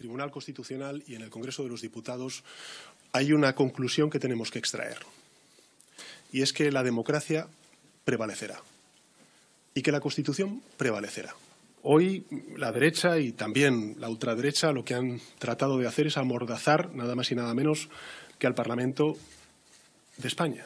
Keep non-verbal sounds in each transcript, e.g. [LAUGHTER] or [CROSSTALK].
Tribunal Constitucional y en el Congreso de los Diputados hay una conclusión que tenemos que extraer. Y es que la democracia prevalecerá y que la Constitución prevalecerá. Hoy la derecha y también la ultraderecha lo que han tratado de hacer es amordazar nada más y nada menos que al Parlamento de España.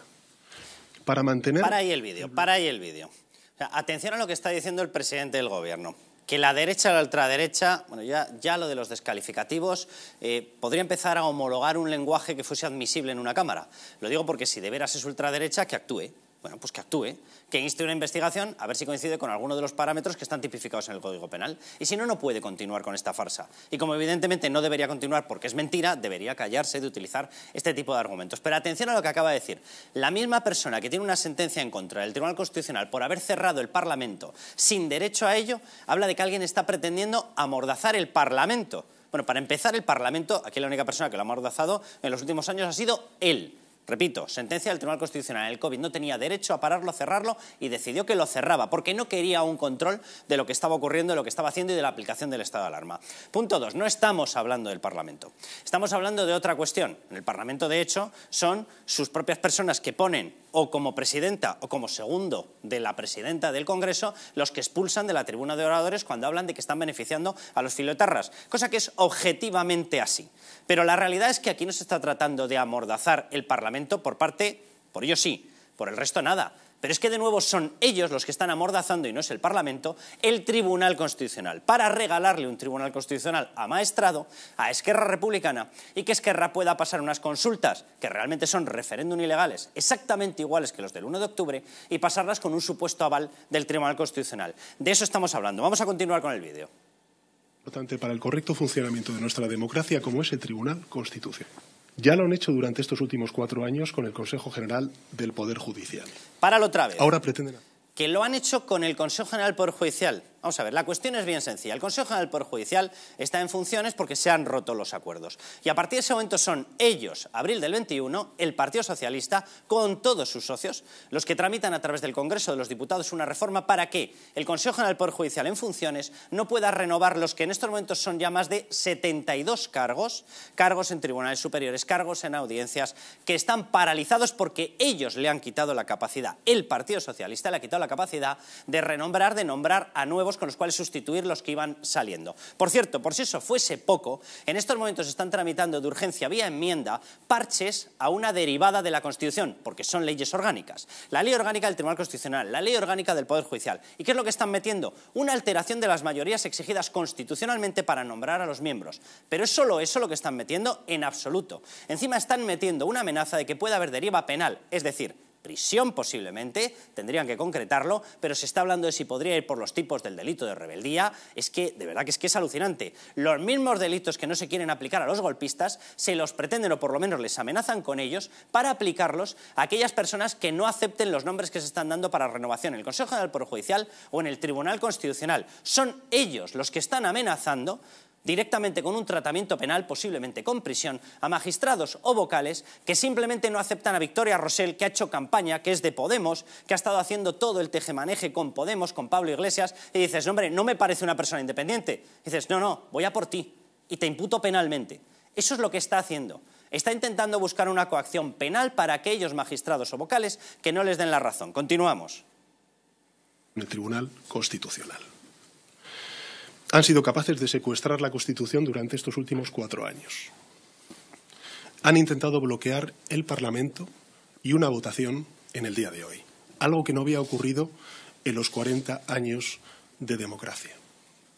Para mantener. Para ahí el vídeo, para ahí el vídeo. atención a lo que está diciendo el presidente del Gobierno que la derecha o la ultraderecha, bueno, ya, ya lo de los descalificativos, eh, podría empezar a homologar un lenguaje que fuese admisible en una Cámara. Lo digo porque si de veras es ultraderecha, que actúe. Bueno, pues que actúe, que inste una investigación a ver si coincide con alguno de los parámetros que están tipificados en el Código Penal. Y si no, no puede continuar con esta farsa. Y como evidentemente no debería continuar porque es mentira, debería callarse de utilizar este tipo de argumentos. Pero atención a lo que acaba de decir. La misma persona que tiene una sentencia en contra del Tribunal Constitucional por haber cerrado el Parlamento sin derecho a ello, habla de que alguien está pretendiendo amordazar el Parlamento. Bueno, para empezar, el Parlamento, aquí la única persona que lo ha amordazado en los últimos años ha sido él. Repito, sentencia del Tribunal Constitucional. El COVID no tenía derecho a pararlo, a cerrarlo y decidió que lo cerraba porque no quería un control de lo que estaba ocurriendo, de lo que estaba haciendo y de la aplicación del estado de alarma. Punto dos, no estamos hablando del Parlamento. Estamos hablando de otra cuestión. En el Parlamento, de hecho, son sus propias personas que ponen o como presidenta o como segundo de la presidenta del Congreso los que expulsan de la tribuna de oradores cuando hablan de que están beneficiando a los filotarras, cosa que es objetivamente así. Pero la realidad es que aquí no se está tratando de amordazar el Parlamento por parte, por ello sí, por el resto nada pero es que de nuevo son ellos los que están amordazando, y no es el Parlamento, el Tribunal Constitucional, para regalarle un Tribunal Constitucional a maestrado, a Esquerra Republicana y que Esquerra pueda pasar unas consultas, que realmente son referéndum ilegales, exactamente iguales que los del 1 de octubre, y pasarlas con un supuesto aval del Tribunal Constitucional. De eso estamos hablando. Vamos a continuar con el vídeo. para el correcto funcionamiento de nuestra democracia como es el Tribunal Constitucional. Ya lo han hecho durante estos últimos cuatro años con el Consejo General del Poder Judicial. Páralo otra vez. Ahora pretenden. Que lo han hecho con el Consejo General del Poder Judicial. Vamos a ver, la cuestión es bien sencilla. El Consejo General del Poder Judicial está en funciones porque se han roto los acuerdos. Y a partir de ese momento son ellos, abril del 21, el Partido Socialista, con todos sus socios, los que tramitan a través del Congreso de los Diputados una reforma para que el Consejo General del Poder Judicial en funciones no pueda renovar los que en estos momentos son ya más de 72 cargos, cargos en tribunales superiores, cargos en audiencias, que están paralizados porque ellos le han quitado la capacidad, el Partido Socialista le ha quitado la capacidad de renombrar, de nombrar a nuevos con los cuales sustituir los que iban saliendo. Por cierto, por si eso fuese poco, en estos momentos se están tramitando de urgencia vía enmienda parches a una derivada de la Constitución, porque son leyes orgánicas. La ley orgánica del Tribunal Constitucional, la ley orgánica del Poder Judicial. ¿Y qué es lo que están metiendo? Una alteración de las mayorías exigidas constitucionalmente para nombrar a los miembros. Pero es solo eso lo que están metiendo en absoluto. Encima están metiendo una amenaza de que pueda haber deriva penal, es decir, prisión posiblemente, tendrían que concretarlo, pero se está hablando de si podría ir por los tipos del delito de rebeldía, es que de verdad que es que es alucinante. Los mismos delitos que no se quieren aplicar a los golpistas se los pretenden o por lo menos les amenazan con ellos para aplicarlos a aquellas personas que no acepten los nombres que se están dando para renovación en el Consejo General Judicial o en el Tribunal Constitucional. Son ellos los que están amenazando directamente con un tratamiento penal, posiblemente con prisión, a magistrados o vocales que simplemente no aceptan a Victoria Rosell, que ha hecho campaña, que es de Podemos, que ha estado haciendo todo el tejemaneje con Podemos, con Pablo Iglesias, y dices, hombre, no me parece una persona independiente. dices, no, no, voy a por ti y te imputo penalmente. Eso es lo que está haciendo. Está intentando buscar una coacción penal para aquellos magistrados o vocales que no les den la razón. Continuamos. El Tribunal Constitucional han sido capaces de secuestrar la Constitución durante estos últimos cuatro años. Han intentado bloquear el Parlamento y una votación en el día de hoy, algo que no había ocurrido en los 40 años de democracia.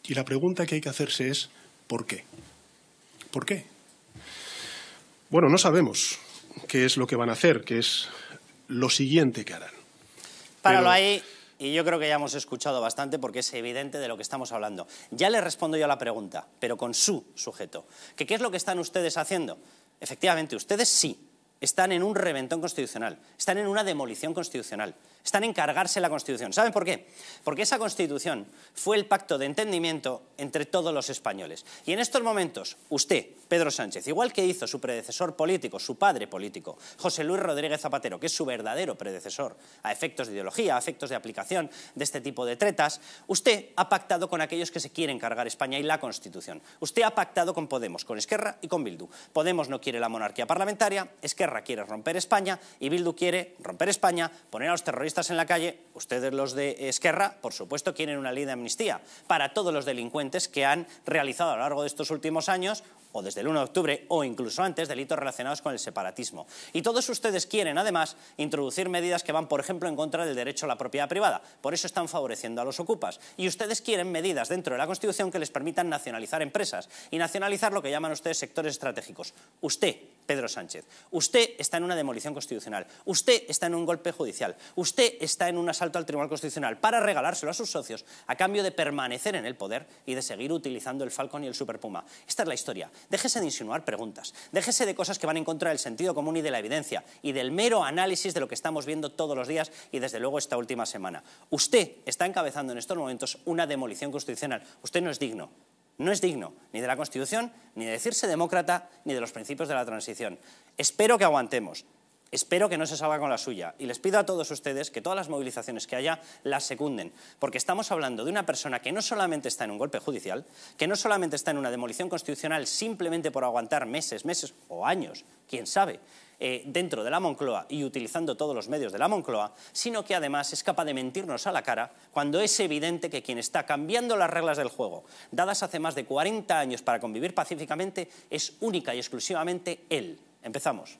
Y la pregunta que hay que hacerse es ¿por qué? ¿Por qué? Bueno, no sabemos qué es lo que van a hacer, qué es lo siguiente que harán. Para lo hay y yo creo que ya hemos escuchado bastante porque es evidente de lo que estamos hablando. Ya le respondo yo a la pregunta, pero con su sujeto. ¿Qué es lo que están ustedes haciendo? Efectivamente, ustedes sí, están en un reventón constitucional, están en una demolición constitucional, están en cargarse la Constitución. ¿Saben por qué? Porque esa Constitución fue el pacto de entendimiento entre todos los españoles. Y en estos momentos, usted, Pedro Sánchez, igual que hizo su predecesor político, su padre político, José Luis Rodríguez Zapatero, que es su verdadero predecesor a efectos de ideología, a efectos de aplicación de este tipo de tretas, usted ha pactado con aquellos que se quieren cargar España y la Constitución. Usted ha pactado con Podemos, con Esquerra y con Bildu. Podemos no quiere la monarquía parlamentaria, Esquerra Esquerra quiere romper España y Bildu quiere romper España, poner a los terroristas en la calle. Ustedes los de Esquerra, por supuesto, quieren una ley de amnistía para todos los delincuentes que han realizado a lo largo de estos últimos años o desde el 1 de octubre o incluso antes delitos relacionados con el separatismo. Y todos ustedes quieren, además, introducir medidas que van, por ejemplo, en contra del derecho a la propiedad privada. Por eso están favoreciendo a los ocupas. Y ustedes quieren medidas dentro de la Constitución que les permitan nacionalizar empresas y nacionalizar lo que llaman ustedes sectores estratégicos. Usted, Pedro Sánchez, usted está en una demolición constitucional, usted está en un golpe judicial, usted está en un asalto al Tribunal Constitucional para regalárselo a sus socios a cambio de permanecer en el poder y de seguir utilizando el Falcon y el Superpuma. Esta es la historia. Déjese de insinuar preguntas, déjese de cosas que van en contra del sentido común y de la evidencia y del mero análisis de lo que estamos viendo todos los días y desde luego esta última semana. Usted está encabezando en estos momentos una demolición constitucional. Usted no es digno. No es digno ni de la Constitución, ni de decirse demócrata, ni de los principios de la transición. Espero que aguantemos. Espero que no se salga con la suya y les pido a todos ustedes que todas las movilizaciones que haya las secunden, porque estamos hablando de una persona que no solamente está en un golpe judicial, que no solamente está en una demolición constitucional simplemente por aguantar meses, meses o años, quién sabe, eh, dentro de la Moncloa y utilizando todos los medios de la Moncloa, sino que además es capaz de mentirnos a la cara cuando es evidente que quien está cambiando las reglas del juego, dadas hace más de 40 años para convivir pacíficamente, es única y exclusivamente él. Empezamos.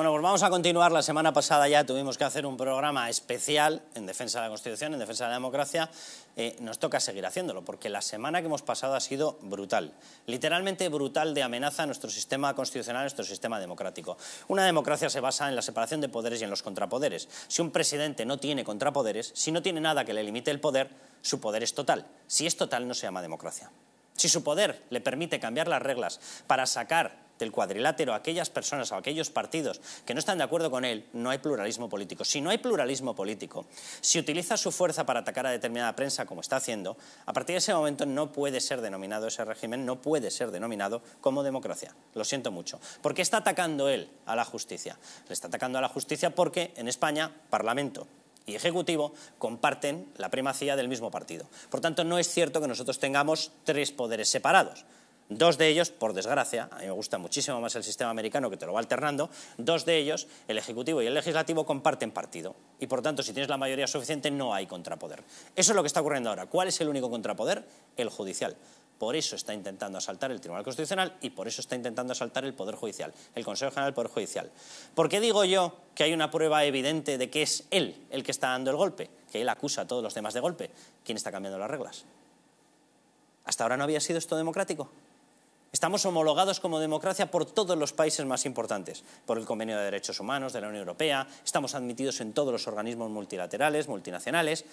Bueno, pues vamos a continuar. La semana pasada ya tuvimos que hacer un programa especial en defensa de la Constitución, en defensa de la democracia. Eh, nos toca seguir haciéndolo, porque la semana que hemos pasado ha sido brutal. Literalmente brutal de amenaza a nuestro sistema constitucional, a nuestro sistema democrático. Una democracia se basa en la separación de poderes y en los contrapoderes. Si un presidente no tiene contrapoderes, si no tiene nada que le limite el poder, su poder es total. Si es total, no se llama democracia. Si su poder le permite cambiar las reglas para sacar del cuadrilátero, aquellas personas o aquellos partidos que no están de acuerdo con él, no hay pluralismo político. Si no hay pluralismo político, si utiliza su fuerza para atacar a determinada prensa, como está haciendo, a partir de ese momento no puede ser denominado ese régimen, no puede ser denominado como democracia. Lo siento mucho. ¿Por qué está atacando él a la justicia? Le está atacando a la justicia porque en España, Parlamento, y Ejecutivo comparten la primacía del mismo partido. Por tanto, no es cierto que nosotros tengamos tres poderes separados. Dos de ellos, por desgracia, a mí me gusta muchísimo más el sistema americano que te lo va alternando, dos de ellos, el Ejecutivo y el Legislativo, comparten partido. Y por tanto, si tienes la mayoría suficiente, no hay contrapoder. Eso es lo que está ocurriendo ahora. ¿Cuál es el único contrapoder? El judicial. Por eso está intentando asaltar el Tribunal Constitucional y por eso está intentando asaltar el Poder Judicial, el Consejo General del Poder Judicial. ¿Por qué digo yo que hay una prueba evidente de que es él el que está dando el golpe? Que él acusa a todos los demás de golpe. ¿Quién está cambiando las reglas? ¿Hasta ahora no había sido esto democrático? Estamos homologados como democracia por todos los países más importantes, por el Convenio de Derechos Humanos de la Unión Europea, estamos admitidos en todos los organismos multilaterales, multinacionales.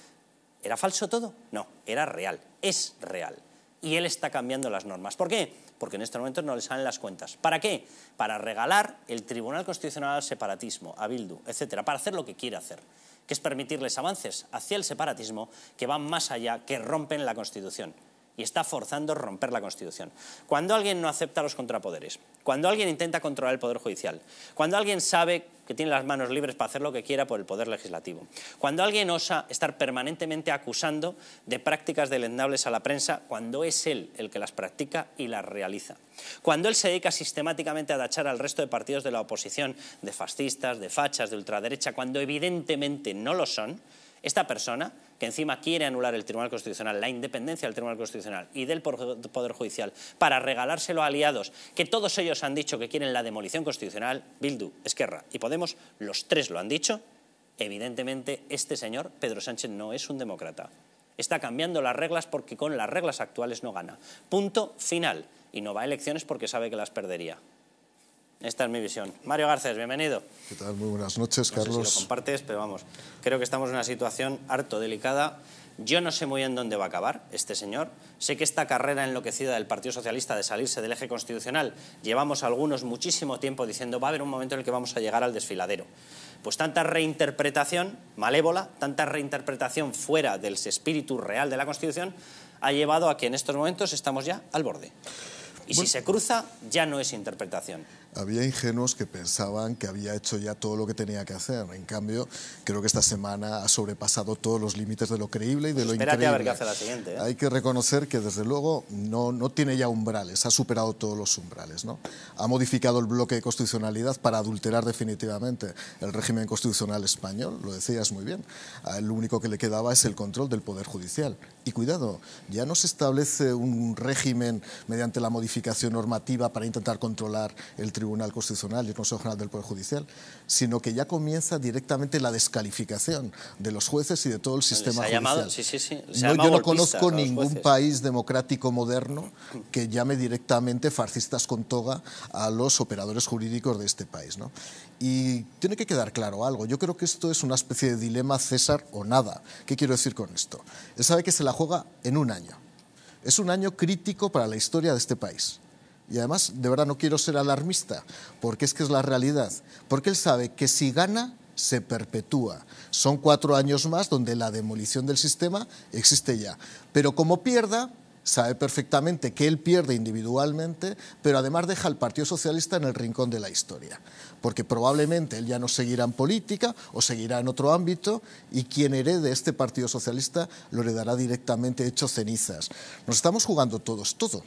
¿Era falso todo? No, era real, es real. Y él está cambiando las normas. ¿Por qué? Porque en este momento no le salen las cuentas. ¿Para qué? Para regalar el Tribunal Constitucional al separatismo, a Bildu, etcétera, para hacer lo que quiere hacer que es permitirles avances hacia el separatismo que van más allá, que rompen la Constitución y está forzando romper la Constitución. Cuando alguien no acepta los contrapoderes, cuando alguien intenta controlar el Poder Judicial, cuando alguien sabe que tiene las manos libres para hacer lo que quiera por el Poder Legislativo, cuando alguien osa estar permanentemente acusando de prácticas delendables a la prensa, cuando es él el que las practica y las realiza, cuando él se dedica sistemáticamente a dachar al resto de partidos de la oposición de fascistas, de fachas, de ultraderecha, cuando evidentemente no lo son, esta persona que encima quiere anular el Tribunal Constitucional, la independencia del Tribunal Constitucional y del Poder Judicial para regalárselo a aliados que todos ellos han dicho que quieren la demolición constitucional, Bildu, Esquerra y Podemos, los tres lo han dicho, evidentemente este señor, Pedro Sánchez, no es un demócrata. Está cambiando las reglas porque con las reglas actuales no gana. Punto final. Y no va a elecciones porque sabe que las perdería. Esta es mi visión. Mario Garcés, bienvenido. ¿Qué tal? Muy buenas noches, Carlos. No sé si lo compartes, pero vamos, creo que estamos en una situación harto delicada. Yo no sé muy bien dónde va a acabar este señor. Sé que esta carrera enloquecida del Partido Socialista de salirse del eje constitucional, llevamos algunos muchísimo tiempo diciendo va a haber un momento en el que vamos a llegar al desfiladero. Pues tanta reinterpretación malévola, tanta reinterpretación fuera del espíritu real de la Constitución, ha llevado a que en estos momentos estamos ya al borde. Y si se cruza, ya no es interpretación, había ingenuos que pensaban que había hecho ya todo lo que tenía que hacer. En cambio, creo que esta semana ha sobrepasado todos los límites de lo creíble y de pues lo espérate a ver qué hace la siguiente. ¿eh? Hay que reconocer que, desde luego, no, no tiene ya umbrales, ha superado todos los umbrales. ¿no? Ha modificado el bloque de constitucionalidad para adulterar definitivamente el régimen constitucional español, lo decías muy bien. Lo único que le quedaba es el control del Poder Judicial. Y cuidado, ya no se establece un régimen mediante la modificación normativa para intentar controlar el Tribunal Constitucional y el Consejo General del Poder Judicial, sino que ya comienza directamente la descalificación de los jueces y de todo el sistema judicial. Llamado, sí, sí, sí. yo no conozco ningún país democrático moderno que llame directamente farcistas con toga a los operadores jurídicos de este país. Y tiene que quedar claro algo. Yo creo que esto es una especie de dilema César o nada. ¿Qué quiero decir con esto? Él sabe que se la juega en un año. Es un año crítico para la historia de este país y además, de verdad, no quiero ser alarmista, porque es que es la realidad. Porque él sabe que si gana, se perpetúa. Son cuatro años más donde la demolición del sistema existe ya. Pero como pierda, sabe perfectamente que él pierde individualmente, pero además deja al Partido Socialista en el rincón de la historia, porque probablemente él ya no seguirá en política o seguirá en otro ámbito y quien herede este Partido Socialista lo heredará directamente hecho cenizas. Nos estamos jugando todos todo.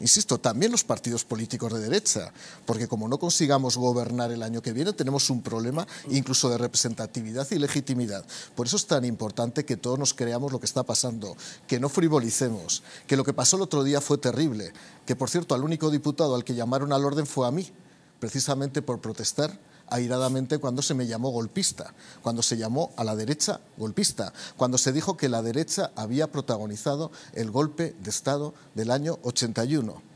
Insisto, también los partidos políticos de derecha, porque como no consigamos gobernar el año que viene, tenemos un problema incluso de representatividad y legitimidad. Por eso es tan importante que todos nos creamos lo que está pasando, que no frivolicemos, que lo que pasó el otro día fue terrible, que por cierto al único diputado al que llamaron al orden fue a mí, precisamente por protestar airadamente cuando se me llamó golpista, cuando se llamó a la derecha golpista, cuando se dijo que la derecha había protagonizado el golpe de Estado del año 81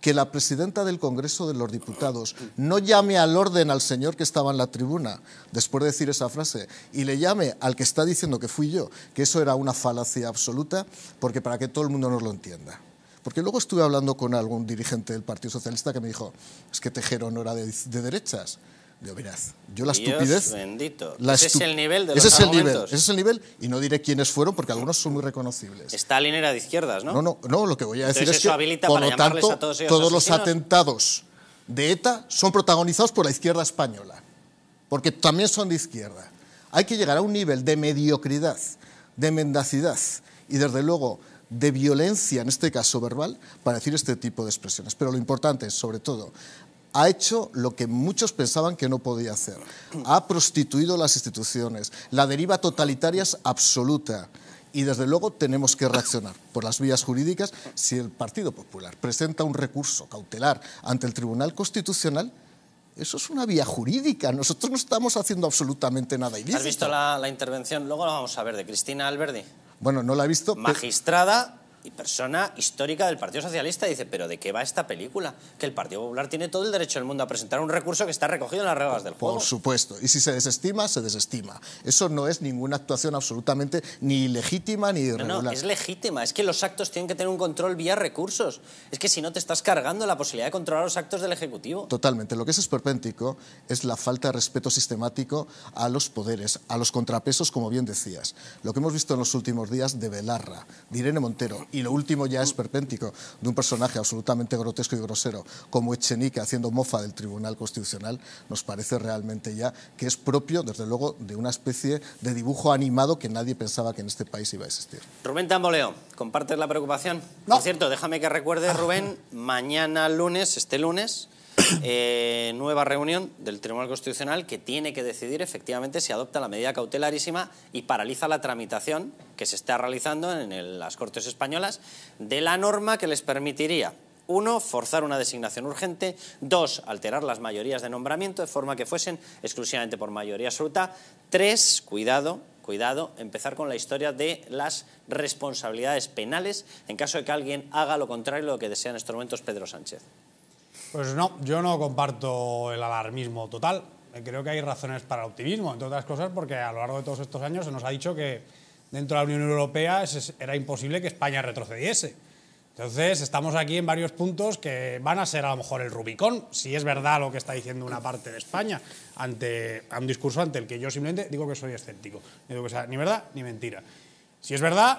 que la presidenta del Congreso de los Diputados no llame al orden al señor que estaba en la tribuna después de decir esa frase y le llame al que está diciendo que fui yo, que eso era una falacia absoluta, porque para que todo el mundo nos lo entienda. Porque luego estuve hablando con algún dirigente del Partido Socialista que me dijo, es que Tejero no era de, de derechas. Yo verás, yo la estupidez... ese es el nivel de los Es el nivel, ese es el nivel, y no diré quiénes fueron porque algunos son muy reconocibles. Stalin era de izquierdas, ¿no? No, no, no lo que voy a decir es que, por lo tanto, todos, todos los atentados de ETA son protagonizados por la izquierda española, porque también son de izquierda. Hay que llegar a un nivel de mediocridad, de mendacidad y, desde luego, de violencia, en este caso verbal, para decir este tipo de expresiones. Pero lo importante es, sobre todo, ha hecho lo que muchos pensaban que no podía hacer. Ha prostituido las instituciones. La deriva totalitaria es absoluta. Y desde luego tenemos que reaccionar por las vías jurídicas si el Partido Popular presenta un recurso cautelar ante el Tribunal Constitucional. Eso es una vía jurídica. Nosotros no estamos haciendo absolutamente nada ilícito. ¿Has visto la, intervención? Luego la vamos a ver de Cristina Alberdi. Bueno, no la he visto. Magistrada y persona histórica del Partido Socialista, dice, pero ¿de qué va esta película? Que el Partido Popular tiene todo el derecho del mundo a presentar un recurso que está recogido en las reglas del juego. Por supuesto, y si se desestima, se desestima. Eso no es ninguna actuación absolutamente ni legítima ni irregular. No, no, es legítima, es que los actos tienen que tener un control vía recursos. Es que si no te estás cargando la posibilidad de controlar los actos del Ejecutivo. Totalmente, lo que es esperpéntico es la falta de respeto sistemático a los poderes, a los contrapesos, como bien decías. Lo que hemos visto en los últimos días de Belarra, de Irene Montero y lo último ya es perpéntico, de un personaje absolutamente grotesco y grosero como Echenique haciendo mofa del Tribunal Constitucional, nos parece realmente ya que es propio, desde luego, de una especie de dibujo animado que nadie pensaba que en este país iba a existir. Rubén Tamboleo, ¿compartes la preocupación? No. Por cierto, déjame que recuerde, [LAUGHS] Rubén, mañana lunes, este lunes, [COUGHS] Eh, nueva reunión del Tribunal Constitucional que tiene que decidir efectivamente si adopta la medida cautelarísima y paraliza la tramitación que se está realizando en las Cortes Españolas de la norma que les permitiría uno, forzar una designación urgente. Dos, alterar las mayorías de nombramiento de forma que fuesen exclusivamente por mayoría absoluta. Tres, cuidado, cuidado, empezar con la historia de las responsabilidades penales en caso de que alguien haga lo contrario de lo que desea en estos momentos Pedro Sánchez. Pues no, yo no comparto el alarmismo total. Creo que hay razones para el optimismo, entre otras cosas, porque a lo largo de todos estos años se nos ha dicho que dentro de la Unión Europea era imposible que España retrocediese. Entonces, estamos aquí en varios puntos que van a ser a lo mejor el Rubicón, si es verdad lo que está diciendo una parte de España, ante un discurso ante el que yo simplemente digo que soy escéptico. No digo que sea ni verdad ni mentira. Si es verdad,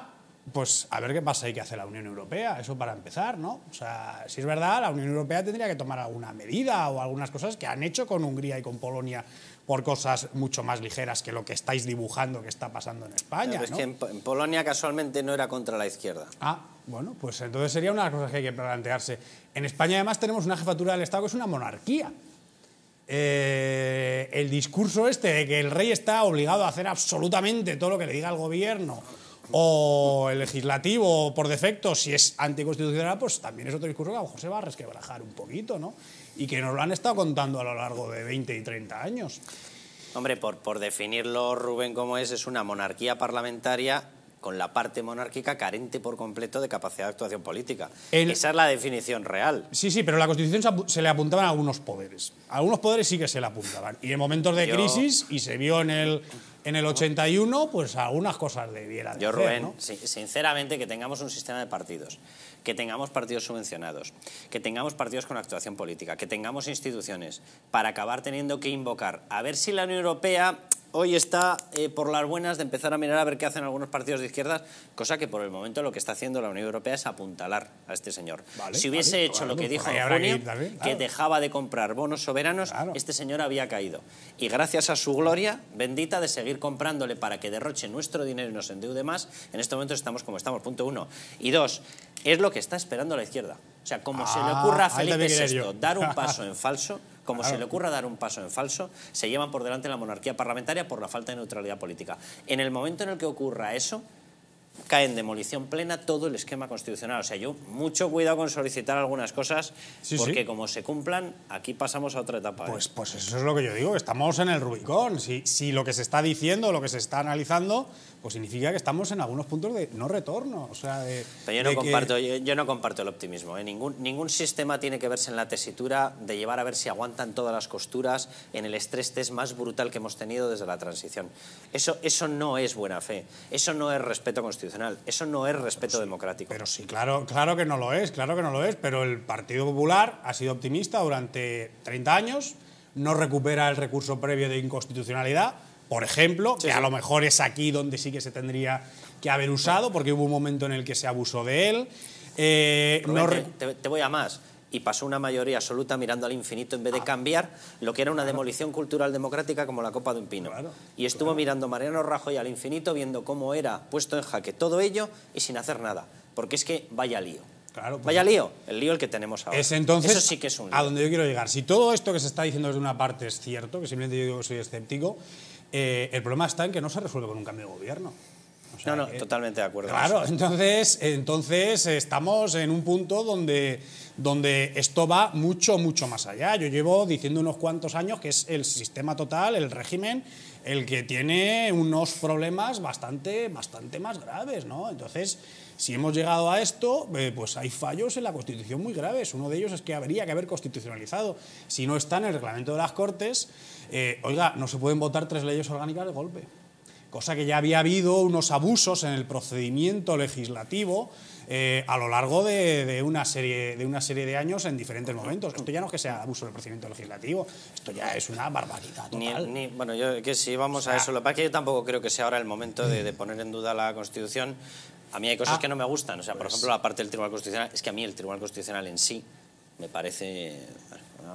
pues a ver qué pasa y qué hace la Unión Europea, eso para empezar, ¿no? O sea, si es verdad, la Unión Europea tendría que tomar alguna medida o algunas cosas que han hecho con Hungría y con Polonia por cosas mucho más ligeras que lo que estáis dibujando que está pasando en España. Pero es que en, Polonia casualmente no era contra la izquierda. Ah, bueno, pues entonces sería una de las cosas que hay que plantearse. En España además tenemos una jefatura del Estado que es una monarquía. Eh, el discurso este de que el rey está obligado a hacer absolutamente todo lo que le diga el gobierno o el legislativo por defecto, si es anticonstitucional, pues también es otro discurso que a lo mejor se va a resquebrajar un poquito, ¿no? Y que nos lo han estado contando a lo largo de 20 y 30 años. Hombre, por, por definirlo, Rubén, como es, es una monarquía parlamentaria con la parte monárquica carente por completo de capacidad de actuación política. Esa es la definición real. Sí, sí, pero la Constitución se le apuntaban algunos poderes. algunos poderes sí que se le apuntaban. Y en momentos de crisis, y se vio en el, en el 81, pues algunas cosas debiera de Yo, Rubén, sinceramente, que tengamos un sistema de partidos, que tengamos partidos subvencionados, que tengamos partidos con actuación política, que tengamos instituciones, para acabar teniendo que invocar, a ver si la Unión Europea hoy está eh, por las buenas de empezar a mirar a ver qué hacen algunos partidos de izquierdas, cosa que por el momento lo que está haciendo la Unión Europea es apuntalar a este señor. si hubiese hecho lo que dijo en que dejaba de comprar bonos soberanos, este señor había caído. Y gracias a su gloria bendita de seguir comprándole para que derroche nuestro dinero y nos endeude más, en este momento estamos como estamos, punto uno. Y dos, es lo que está esperando la izquierda. O sea, como se le ah, ocurra a Felipe VI dar un [LAUGHS] paso en falso, como se le ocurra dar un paso en falso, se llevan por delante la monarquía parlamentaria por la falta de neutralidad política. En el momento en el que ocurra eso, cae en demolición plena todo el esquema constitucional. O sea, yo mucho cuidado con solicitar algunas cosas, porque como se cumplan, aquí pasamos a otra etapa. ¿eh? Pues, pues eso es lo que yo digo, estamos en el Rubicón. Si, si lo que se está diciendo, lo que se está analizando pues significa que estamos en algunos puntos de no retorno. O sea, yo, no comparto, yo, no comparto el optimismo. ¿eh? Ningún, ningún sistema tiene que verse en la tesitura de llevar a ver si aguantan todas las costuras en el estrés test más brutal que hemos tenido desde la transición. Eso, eso no es buena fe, eso no es respeto constitucional, eso no es respeto democrático. Pero sí, claro, claro que no lo es, claro que no lo es, pero el Partido Popular ha sido optimista durante 30 años, no recupera el recurso previo de inconstitucionalidad por ejemplo, que a lo mejor es aquí donde sí que se tendría que haber usado, porque hubo un momento en el que se abusó de él. Eh, no te, voy a más y pasó una mayoría absoluta mirando al infinito en vez de ah. cambiar lo que era una demolición cultural democrática como la Copa de un Pino. y estuvo mirando Mariano Rajoy al infinito, viendo cómo era puesto en jaque todo ello y sin hacer nada. Porque es que vaya lío. Pues vaya lío, el lío el que tenemos ahora. Es entonces Eso sí que es un lío. a donde yo quiero llegar. Si todo esto que se está diciendo desde una parte es cierto, que simplemente yo soy escéptico, eh, el problema está en que no se resuelve con un cambio de gobierno. no, no, totalmente de acuerdo. Claro, entonces, entonces estamos en un punto donde, donde esto va mucho, mucho más allá. Yo llevo diciendo unos cuantos años que es el sistema total, el régimen, el que tiene unos problemas bastante, bastante más graves, ¿no? Entonces si hemos llegado a esto, eh, pues hay fallos en la Constitución muy graves. Uno de ellos es que habría que haber constitucionalizado. Si no está en el reglamento de las Cortes, eh, oiga, no se pueden votar tres leyes orgánicas de golpe. Cosa que ya había habido unos abusos en el procedimiento legislativo eh, a lo largo de, una serie, de una serie de años en diferentes momentos. Esto ya no es que sea abuso del procedimiento legislativo, esto ya es una barbaridad total. Ni, bueno, yo que si vamos a eso, lo que que yo tampoco creo que sea ahora el momento de poner en duda la Constitución, a mí hay cosas ah. que no me gustan. O sea, por pues- ejemplo, la parte del Tribunal Constitucional. Es que a mí el Tribunal Constitucional en sí me parece...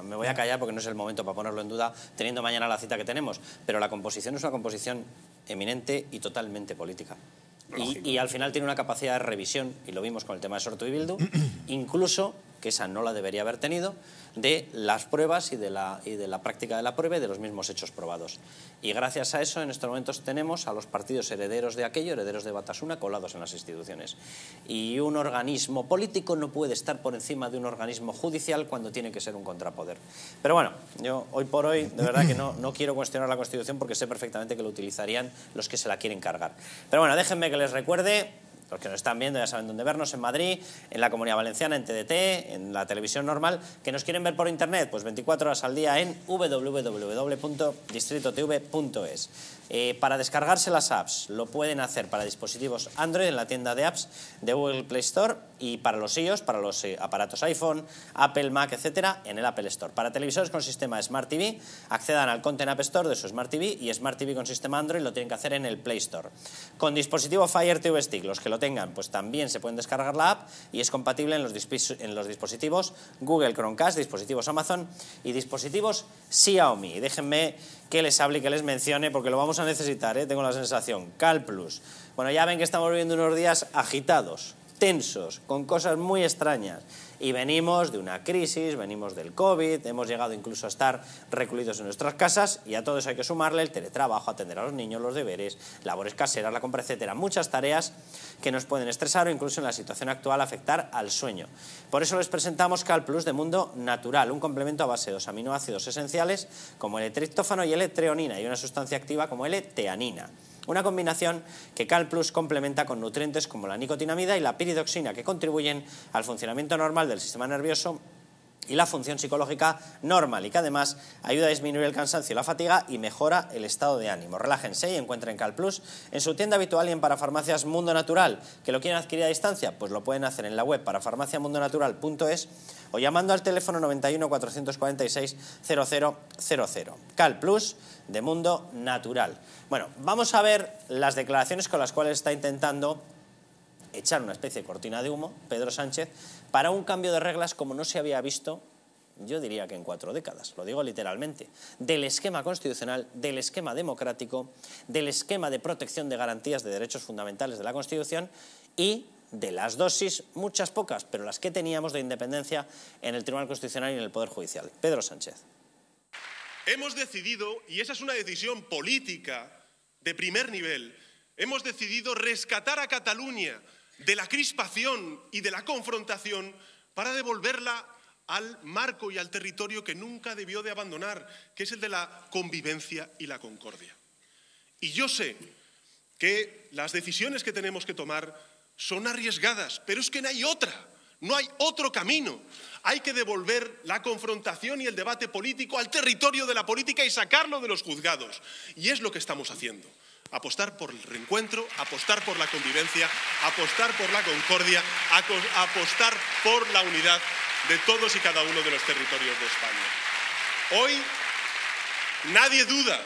me voy a callar porque no es el momento para ponerlo en duda, teniendo mañana la cita que tenemos. Pero la composición es una composición eminente y totalmente política. Y, al final tiene una capacidad de revisión, y lo vimos con el tema de Sorto y Bildu, [CLEARS THROAT] incluso que esa no la debería haber tenido, de las pruebas y de la, y de la práctica de la prueba y de los mismos hechos probados. Y gracias a eso, en estos momentos tenemos a los partidos herederos de aquello, herederos de Batasuna, colados en las instituciones. Y un organismo político no puede estar por encima de un organismo judicial cuando tiene que ser un contrapoder. Pero bueno, yo hoy por hoy, de verdad que no, no quiero cuestionar la Constitución porque sé perfectamente que lo utilizarían los que se la quieren cargar. Pero bueno, déjenme que les recuerde los que nos están viendo ya saben dónde vernos, en Madrid, en la Comunidad Valenciana, en TDT, en la televisión normal, que nos quieren ver por internet, pues 24 horas al día en www.distritotv.es. Eh, para descargarse las apps, lo pueden hacer para dispositivos Android en la tienda de apps de Google Play Store y para los iOS, para los eh, aparatos iPhone, Apple, Mac, etcétera, en el Apple Store. Para televisores con sistema Smart TV, accedan al Content App Store de su Smart TV y Smart TV con sistema Android lo tienen que hacer en el Play Store. Con dispositivo Fire TV Stick, los que lo tengan, pues también se pueden descargar la app y es compatible en los, en los dispositivos Google Chromecast, dispositivos Amazon y dispositivos Xiaomi. déjenme que les hable y que les mencione, porque lo vamos a necesitar, ¿eh? tengo la sensación. Calplus. Bueno, ya ven que estamos viviendo unos días agitados, tensos, con cosas muy extrañas. Y venimos de una crisis, venimos del COVID, hemos llegado incluso a estar recluidos en nuestras casas y a todo eso hay que sumarle el teletrabajo, atender a los niños, los deberes, labores caseras, la compra, etcétera. Muchas tareas que nos pueden estresar o incluso en la situación actual afectar al sueño. Por eso les presentamos CalPlus de Mundo Natural, un complemento a base de dos aminoácidos esenciales como el triptófano y el treonina y una sustancia activa como el teanina una combinación que CalPlus complementa con nutrientes como la nicotinamida y la piridoxina que contribuyen al funcionamiento normal del sistema nervioso y la función psicológica normal y que además ayuda a disminuir el cansancio y la fatiga y mejora el estado de ánimo. Relájense y encuentren CalPlus en su tienda habitual y en Parafarmacias Mundo Natural. ¿Que lo quieren adquirir a distancia? Pues lo pueden hacer en la web parafarmaciamundonatural.es o llamando al teléfono 91 446 0000. CalPlus de Mundo Natural. Bueno, vamos a ver las declaraciones con las cuales está intentando echar una especie de cortina de humo, Pedro Sánchez, para un cambio de reglas como no se había visto, yo diría que en cuatro décadas, lo digo literalmente, del esquema constitucional, del esquema democrático, del esquema de protección de garantías de derechos fundamentales de la Constitución y de las dosis, muchas pocas, pero las que teníamos de independencia en el Tribunal Constitucional y en el Poder Judicial. Pedro Sánchez. Hemos decidido, y esa es una decisión política de primer nivel, hemos decidido rescatar a Cataluña de la crispación y de la confrontación para devolverla al marco y al territorio que nunca debió de abandonar, que es el de la convivencia y la concordia. Y yo sé que las decisiones que tenemos que tomar son arriesgadas, pero es que no hay otra, no hay otro camino. Hay que devolver la confrontación y el debate político al territorio de la política y sacarlo de los juzgados. Y es lo que estamos haciendo apostar por el reencuentro, apostar por la convivencia, apostar por la concordia, apostar por la unidad de todos y cada uno de los territorios de España. Hoy nadie duda,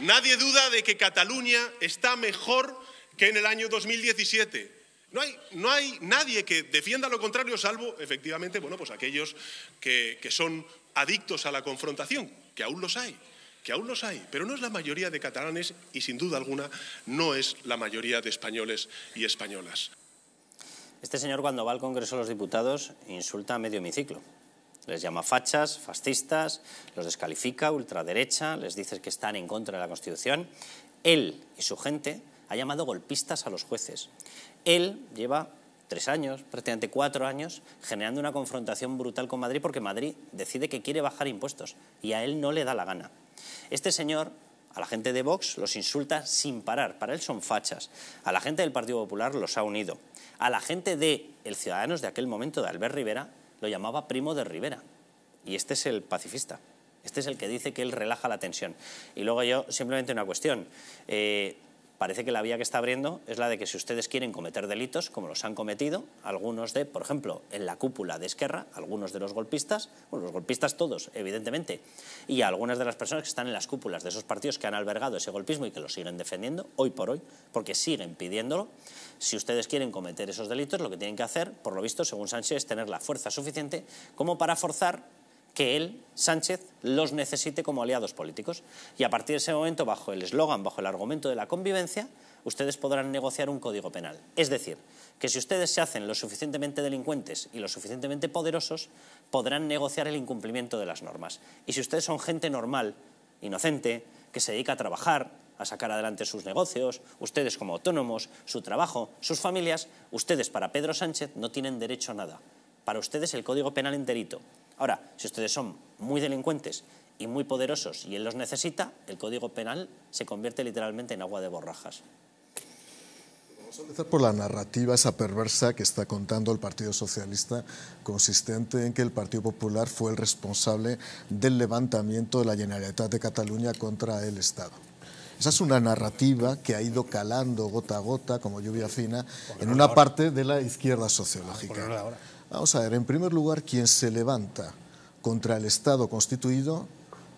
nadie duda de que Cataluña está mejor que en el año 2017. No hay, no hay, nadie que defienda lo contrario, salvo efectivamente, bueno, pues aquellos que, que son adictos a la confrontación, que aún los hay que aún los hay, pero no es la mayoría de catalanes y sin duda alguna no es la mayoría de españoles y españolas. Este señor cuando va al Congreso de los Diputados insulta a medio hemiciclo. Les llama fachas, fascistas, los descalifica, ultraderecha, les dice que están en contra de la Constitución. Él y su gente ha llamado golpistas a los jueces. Él lleva tres años, prácticamente cuatro años, generando una confrontación brutal con Madrid porque Madrid decide que quiere bajar impuestos y a él no le da la gana. Este señor a la gente de Vox los insulta sin parar, para él son fachas. A la gente del Partido Popular los ha unido. A la gente de el Ciudadanos de aquel momento, de Albert Rivera, lo llamaba primo de Rivera. Y este es el pacifista. Este es el que dice que él relaja la tensión. Y luego yo, simplemente una cuestión. Eh, parece que la vía que está abriendo es la de que si ustedes quieren cometer delitos, como los han cometido, algunos de, por ejemplo, en la cúpula de Esquerra, algunos de los golpistas, bueno, los golpistas todos, evidentemente, y algunas de las personas que están en las cúpulas de esos partidos que han albergado ese golpismo y que lo siguen defendiendo hoy por hoy, porque siguen pidiéndolo, si ustedes quieren cometer esos delitos, lo que tienen que hacer, por lo visto, según Sánchez, es tener la fuerza suficiente como para forzar que él, Sánchez, los necesite como aliados políticos. Y a partir de ese momento, bajo el eslogan, bajo el argumento de la convivencia, ustedes podrán negociar un código penal. Es decir, que si ustedes se hacen lo suficientemente delincuentes y lo suficientemente poderosos, podrán negociar el incumplimiento de las normas. Y si ustedes son gente normal, inocente, que se dedica a trabajar, a sacar adelante sus negocios, ustedes como autónomos, su trabajo, sus familias, ustedes para Pedro Sánchez no tienen derecho a nada. Para ustedes el Código Penal enterito, Ahora, si ustedes son muy delincuentes y muy poderosos y él los necesita, el Código Penal se convierte literalmente en agua de borrajas. Vamos a empezar por la narrativa esa perversa que está contando el Partido Socialista, consistente en que el Partido Popular fue el responsable del levantamiento de la Generalitat de Cataluña contra el Estado. Esa es una narrativa que ha ido calando gota a gota, como lluvia fina, en una parte de la izquierda sociológica. Vamos a ver, en primer lugar, quien se levanta contra el Estado constituido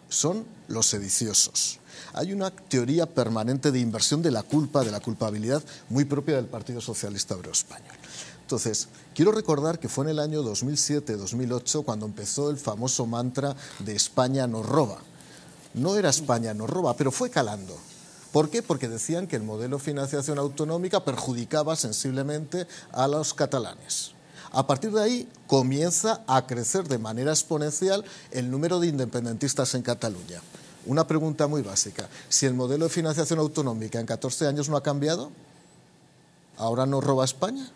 son los sediciosos. Hay una teoría permanente de inversión de la culpa, de la culpabilidad, muy propia del Partido Socialista Obrero Español. Entonces, quiero recordar que fue en el año 2007-2008 cuando empezó el famoso mantra de España no roba. No era España no roba, pero fue calando. ¿Por qué? Porque decían que el modelo de financiación autonómica perjudicaba sensiblemente a los catalanes. A partir de ahí comienza a crecer de manera exponencial el número de independentistas en Cataluña. Una pregunta muy básica. Si el modelo de financiación autonómica en 14 años no ha cambiado, ¿ahora no roba España?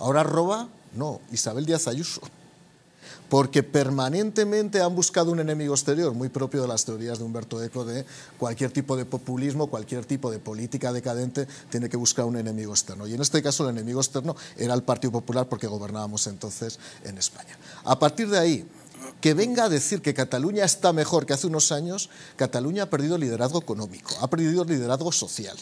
¿Ahora roba? No, Isabel Díaz Ayuso porque permanentemente han buscado un enemigo exterior, muy propio de las teorías de Humberto Eco, de cualquier tipo de populismo, cualquier tipo de política decadente, tiene que buscar un enemigo externo. Y en este caso el enemigo externo era el Partido Popular porque gobernábamos entonces en España. A partir de ahí, que venga a decir que Cataluña está mejor que hace unos años, Cataluña ha perdido liderazgo económico, ha perdido liderazgo social.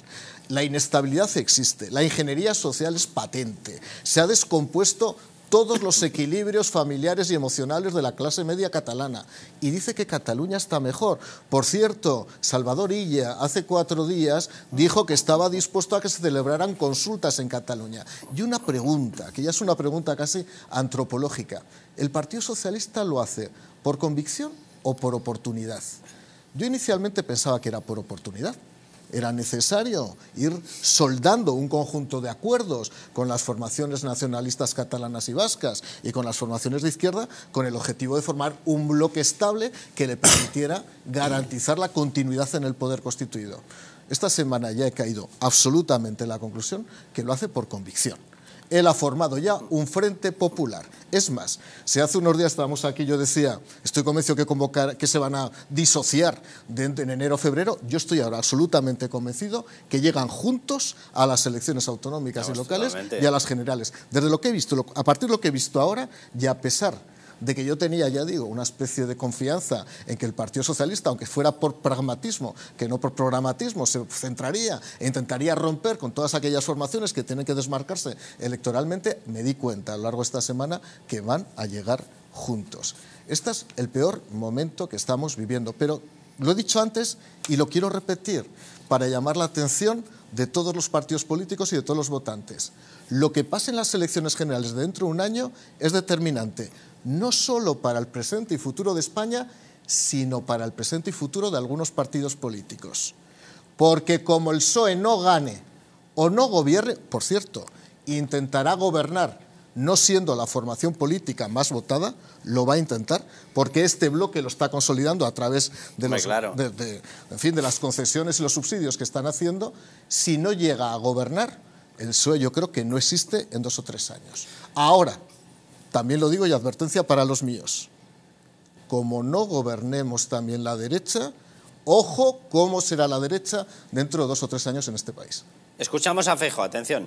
La inestabilidad existe, la ingeniería social es patente, se ha descompuesto todos los equilibrios familiares y emocionales de la clase media catalana. Y dice que Cataluña está mejor. Por cierto, Salvador Illa hace cuatro días dijo que estaba dispuesto a que se celebraran consultas en Cataluña. Y una pregunta, que ya es una pregunta casi antropológica. ¿El Partido Socialista lo hace por convicción o por oportunidad? Yo inicialmente pensaba que era por oportunidad, era necesario ir soldando un conjunto de acuerdos con las formaciones nacionalistas catalanas y vascas y con las formaciones de izquierda con el objetivo de formar un bloque estable que le permitiera garantizar la continuidad en el poder constituido. Esta semana ya he caído absolutamente en la conclusión que lo hace por convicción él ha formado ya un frente popular. Es más, si hace unos días estábamos aquí, yo decía, estoy convencido que, convocar, que se van a disociar en enero o febrero, yo estoy ahora absolutamente convencido que llegan juntos a las elecciones autonómicas y locales y a las generales. Desde lo que he visto, a partir de lo que he visto ahora ya a pesar de que yo tenía, ya digo, una especie de confianza en que el Partido Socialista, aunque fuera por pragmatismo, que no por programatismo, se centraría e intentaría romper con todas aquellas formaciones que tienen que desmarcarse electoralmente, me di cuenta a lo largo de esta semana que van a llegar juntos. Este es el peor momento que estamos viviendo, pero lo he dicho antes y lo quiero repetir para llamar la atención de todos los partidos políticos y de todos los votantes. Lo que pase en las elecciones generales de dentro de un año es determinante no solo para el presente y futuro de España, sino para el presente y futuro de algunos partidos políticos. Porque como el PSOE no gane o no gobierne, por cierto, intentará gobernar no siendo la formación política más votada, lo va a intentar, porque este bloque lo está consolidando a través de, los, en fin, de las concesiones y los subsidios que están haciendo. Si no llega a gobernar, el PSOE yo creo que no existe en dos o tres años. Ahora, también lo digo y advertencia para los míos. Como no gobernemos también la derecha, ojo cómo será la derecha dentro de dos o tres años en este país. Escuchamos a Fejo, atención.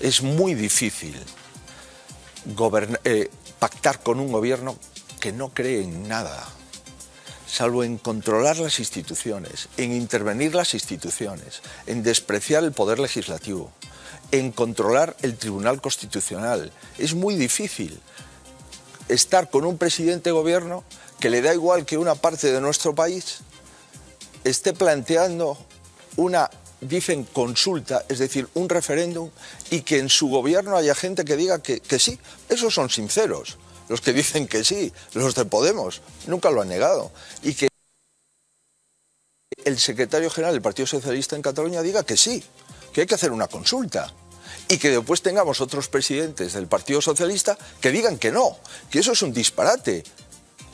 Es muy difícil eh, pactar con un gobierno que no cree en nada, salvo en controlar las instituciones, en intervenir las instituciones, en despreciar el poder legislativo en controlar el Tribunal Constitucional. Es muy difícil estar con un presidente de gobierno que le da igual que una parte de nuestro país esté planteando una, dicen, consulta, es decir, un referéndum, y que en su gobierno haya gente que diga que, que sí. Esos son sinceros, los que dicen que sí, los de Podemos, nunca lo han negado. Y que el secretario general del Partido Socialista en Cataluña diga que sí que hay que hacer una consulta y que después tengamos otros presidentes del Partido Socialista que digan que no, que eso es un disparate.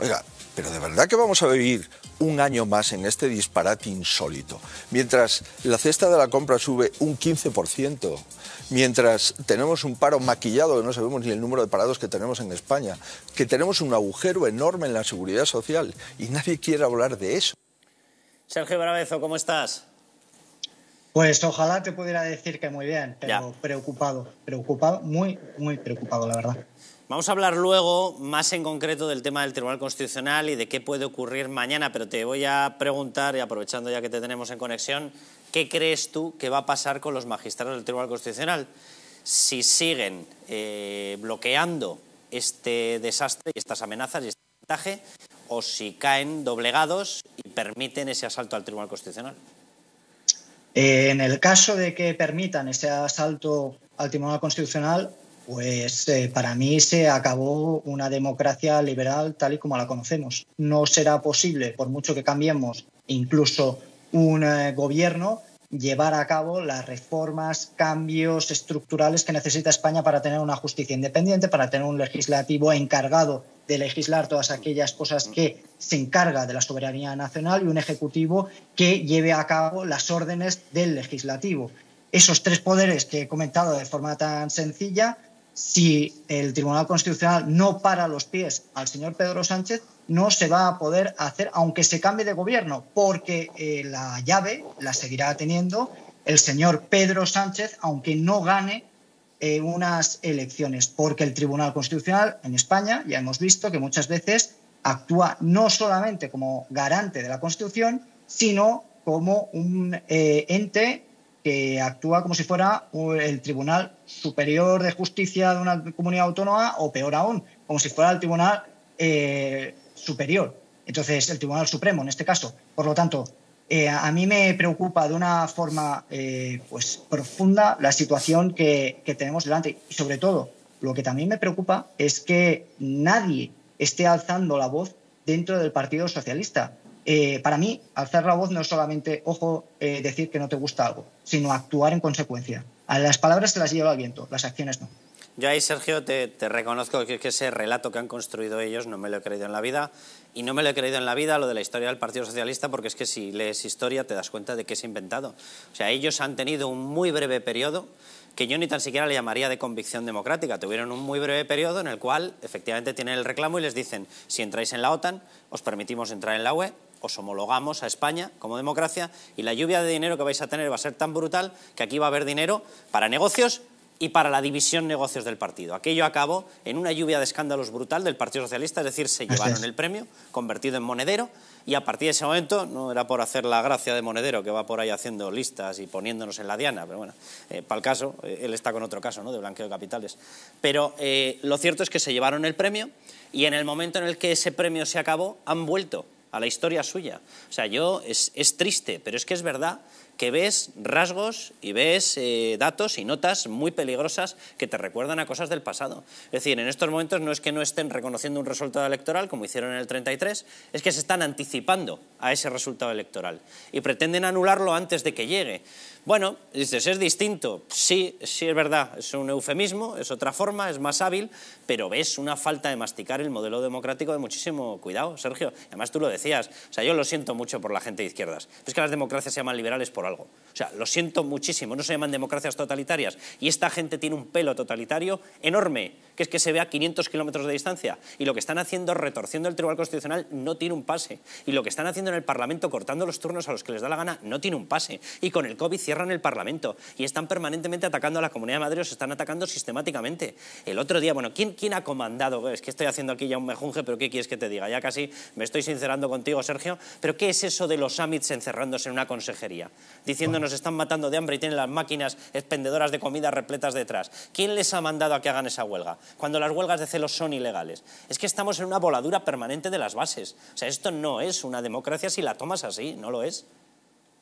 Oiga, pero de verdad que vamos a vivir un año más en este disparate insólito. Mientras la cesta de la compra sube un 15%, mientras tenemos un paro maquillado, que no sabemos ni el número de parados que tenemos en España, que tenemos un agujero enorme en la seguridad social y nadie quiere hablar de eso. Sergio Bravezo, ¿cómo estás? Pues ojalá te pudiera decir que muy bien, pero preocupado, preocupado, muy, muy preocupado, la verdad. Vamos a hablar luego más en concreto del tema del Tribunal Constitucional y de qué puede ocurrir mañana, pero te voy a preguntar, y aprovechando ya que te tenemos en conexión, ¿qué crees tú que va a pasar con los magistrados del Tribunal Constitucional? Si siguen eh, bloqueando este desastre y estas amenazas y este chantaje, o si caen doblegados y permiten ese asalto al Tribunal Constitucional. Eh, en el caso de que permitan ese asalto al Tribunal Constitucional, pues eh, para mí se acabó una democracia liberal tal y como la conocemos. No será posible, por mucho que cambiemos incluso un eh, gobierno, llevar a cabo las reformas, cambios estructurales que necesita España para tener una justicia independiente, para tener un legislativo encargado de legislar todas aquellas cosas que se encarga de la soberanía nacional y un ejecutivo que lleve a cabo las órdenes del legislativo. Esos tres poderes que he comentado de forma tan sencilla, si el Tribunal Constitucional no para los pies al señor Pedro Sánchez, no se va a poder hacer, aunque se cambie de gobierno, porque eh, la llave la seguirá teniendo el señor Pedro Sánchez, aunque no gane eh, unas elecciones, porque el Tribunal Constitucional en España ya hemos visto que muchas veces actúa no solamente como garante de la Constitución, sino como un eh, ente que actúa como si fuera uh, el Tribunal Superior de Justicia de una comunidad autónoma o peor aún, como si fuera el Tribunal superior. Entonces, el Tribunal Supremo, en este caso. Por lo tanto, eh, a mí me preocupa de una forma eh, pues, profunda la situación que, tenemos delante. Y sobre todo, lo que también me preocupa es que nadie esté alzando la voz dentro del Partido Socialista. Eh, para mí, alzar la voz no es solamente, ojo, decir que no te gusta algo, sino actuar en consecuencia. A las palabras se las lleva al viento, las acciones no. Yo ahí, Sergio, te, reconozco que, que, ese relato que han construido ellos no me lo he creído en la vida. Y no me lo he creído en la vida lo de la historia del Partido Socialista, porque es que si lees historia te das cuenta de que es inventado. O sea, ellos han tenido un muy breve periodo que yo ni tan siquiera le llamaría de convicción democrática. Tuvieron un muy breve periodo en el cual efectivamente tienen el reclamo y les dicen, si entráis en la OTAN, os permitimos entrar en la UE, os homologamos a España como democracia y la lluvia de dinero que vais a tener va a ser tan brutal que aquí va a haber dinero para negocios y para la división negocios del partido. Aquello acabó en una lluvia de escándalos brutal del Partido Socialista, es decir, se llevaron el premio, convertido en monedero, y a partir de ese momento, no era por hacer la gracia de monedero que va por ahí haciendo listas y poniéndonos en la diana, pero bueno, eh, para el caso, eh, él está con otro caso, ¿no?, de blanqueo de capitales. Pero eh, lo cierto es que se llevaron el premio y en el momento en el que ese premio se acabó, han vuelto a la historia suya. O sea, yo, es, es triste, pero es que es verdad que ves rasgos y ves eh, datos y notas muy peligrosas que te recuerdan a cosas del pasado. Es decir, en estos momentos no es que no estén reconociendo un resultado electoral, como hicieron en el 33, es que se están anticipando a ese resultado electoral y pretenden anularlo antes de que llegue. Bueno, dices, es distinto. Sí, sí es verdad, es un eufemismo, es otra forma, es más hábil, pero ves una falta de masticar el modelo democrático de muchísimo cuidado, Sergio. Además tú lo decías, o sea, yo lo siento mucho por la gente de izquierdas. Es que las democracias se llaman liberales por algo. O sea, lo siento muchísimo, no se llaman democracias totalitarias. Y esta gente tiene un pelo totalitario enorme, que es que se ve a 500 kilómetros de distancia. Y lo que están haciendo retorciendo el Tribunal Constitucional no tiene un pase. Y lo que están haciendo en el Parlamento cortando los turnos a los que les da la gana no tiene un pase. Y con el COVID en el Parlamento y están permanentemente atacando a la Comunidad de Madrid, se están atacando sistemáticamente. El otro día, bueno, ¿quién, ha comandado? Es que estoy haciendo aquí ya un mejunje, pero ¿qué quieres que te diga? Ya casi me estoy sincerando contigo, Sergio, pero ¿qué es eso de los summits encerrándose en una consejería? Diciéndonos están matando de hambre y tienen las máquinas expendedoras de comida repletas detrás. ¿Quién les ha mandado a que hagan esa huelga? Cuando las huelgas de celos son ilegales. Es que estamos en una voladura permanente de las bases. O sea, esto no es una democracia si la tomas así, no lo es.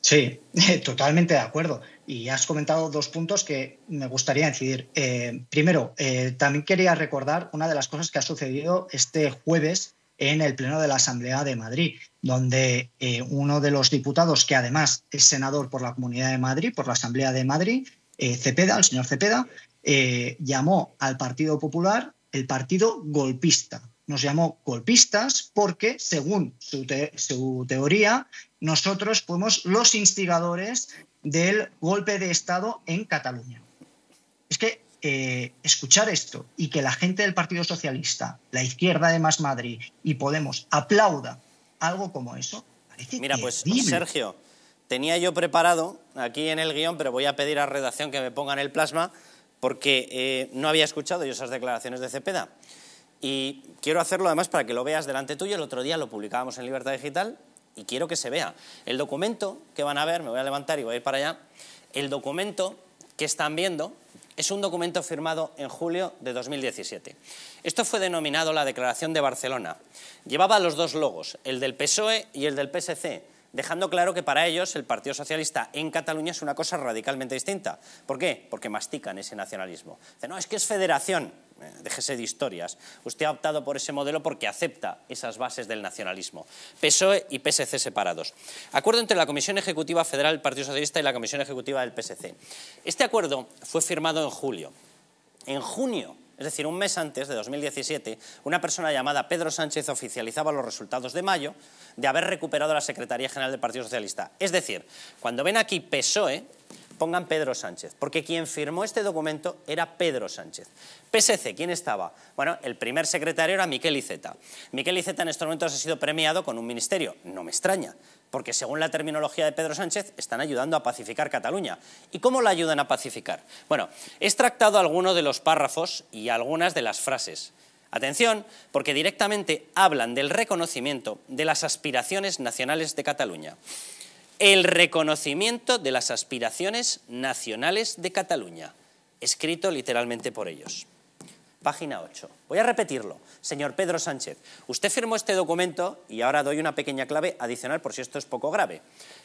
Sí, [LAUGHS] totalmente de acuerdo. Y has comentado dos puntos que me gustaría incidir. Eh, primero, eh, también quería recordar una de las cosas que ha sucedido este jueves en el Pleno de la Asamblea de Madrid, donde eh, uno de los diputados, que además es senador por la Comunidad de Madrid, por la Asamblea de Madrid, Cepeda, el señor Cepeda, llamó al Partido Popular el partido golpista nos llamó golpistas porque, según su, teoría, nosotros fuimos los instigadores del golpe de Estado en Cataluña. Es que eh, escuchar esto y que la gente del Partido Socialista, la izquierda de Más Madrid y Podemos aplauda algo como eso, parece Mira, pues Sergio, tenía yo preparado aquí en el guión, pero voy a pedir a redacción que me pongan el plasma porque eh, no había escuchado yo esas declaraciones de Cepeda. Y quiero hacerlo además para que lo veas delante tuyo. El otro día lo publicábamos en Libertad Digital y quiero que se vea. El documento que van a ver, me voy a levantar y voy a ir para allá. El documento que están viendo es un documento firmado en julio de 2017. Esto fue denominado la Declaración de Barcelona. Llevaba los dos logos, el del PSOE y el del PSC, dejando claro que para ellos el Partido Socialista en Cataluña es una cosa radicalmente distinta. ¿Por qué? Porque mastican ese nacionalismo. Dicen, no, es que es federación. Eh, déjese de historias. Usted ha optado por ese modelo porque acepta esas bases del nacionalismo. PSOE y PSC separados. Acuerdo entre la Comisión Ejecutiva Federal del Partido Socialista y la Comisión Ejecutiva del PSC. Este acuerdo fue firmado en julio. En junio es decir, un mes antes de 2017, una persona llamada Pedro Sánchez oficializaba los resultados de mayo de haber recuperado la Secretaría General del Partido Socialista. Es decir, cuando ven aquí PSOE, pongan Pedro Sánchez, porque quien firmó este documento era Pedro Sánchez. PSC, ¿quién estaba? Bueno, el primer secretario era Miquel Iceta. Miquel Iceta en estos momentos ha sido premiado con un ministerio, no me extraña, porque según la terminología de Pedro Sánchez están ayudando a pacificar Cataluña. ¿Y cómo la ayudan a pacificar? Bueno, he extractado algunos de los párrafos y algunas de las frases. Atención, porque directamente hablan del reconocimiento de las aspiraciones nacionales de Cataluña. El reconocimiento de las aspiraciones nacionales de Cataluña, escrito literalmente por ellos. Página 8. Voy a repetirlo. Señor Pedro Sánchez, usted firmó este documento y ahora doy una pequeña clave adicional por si esto es poco grave.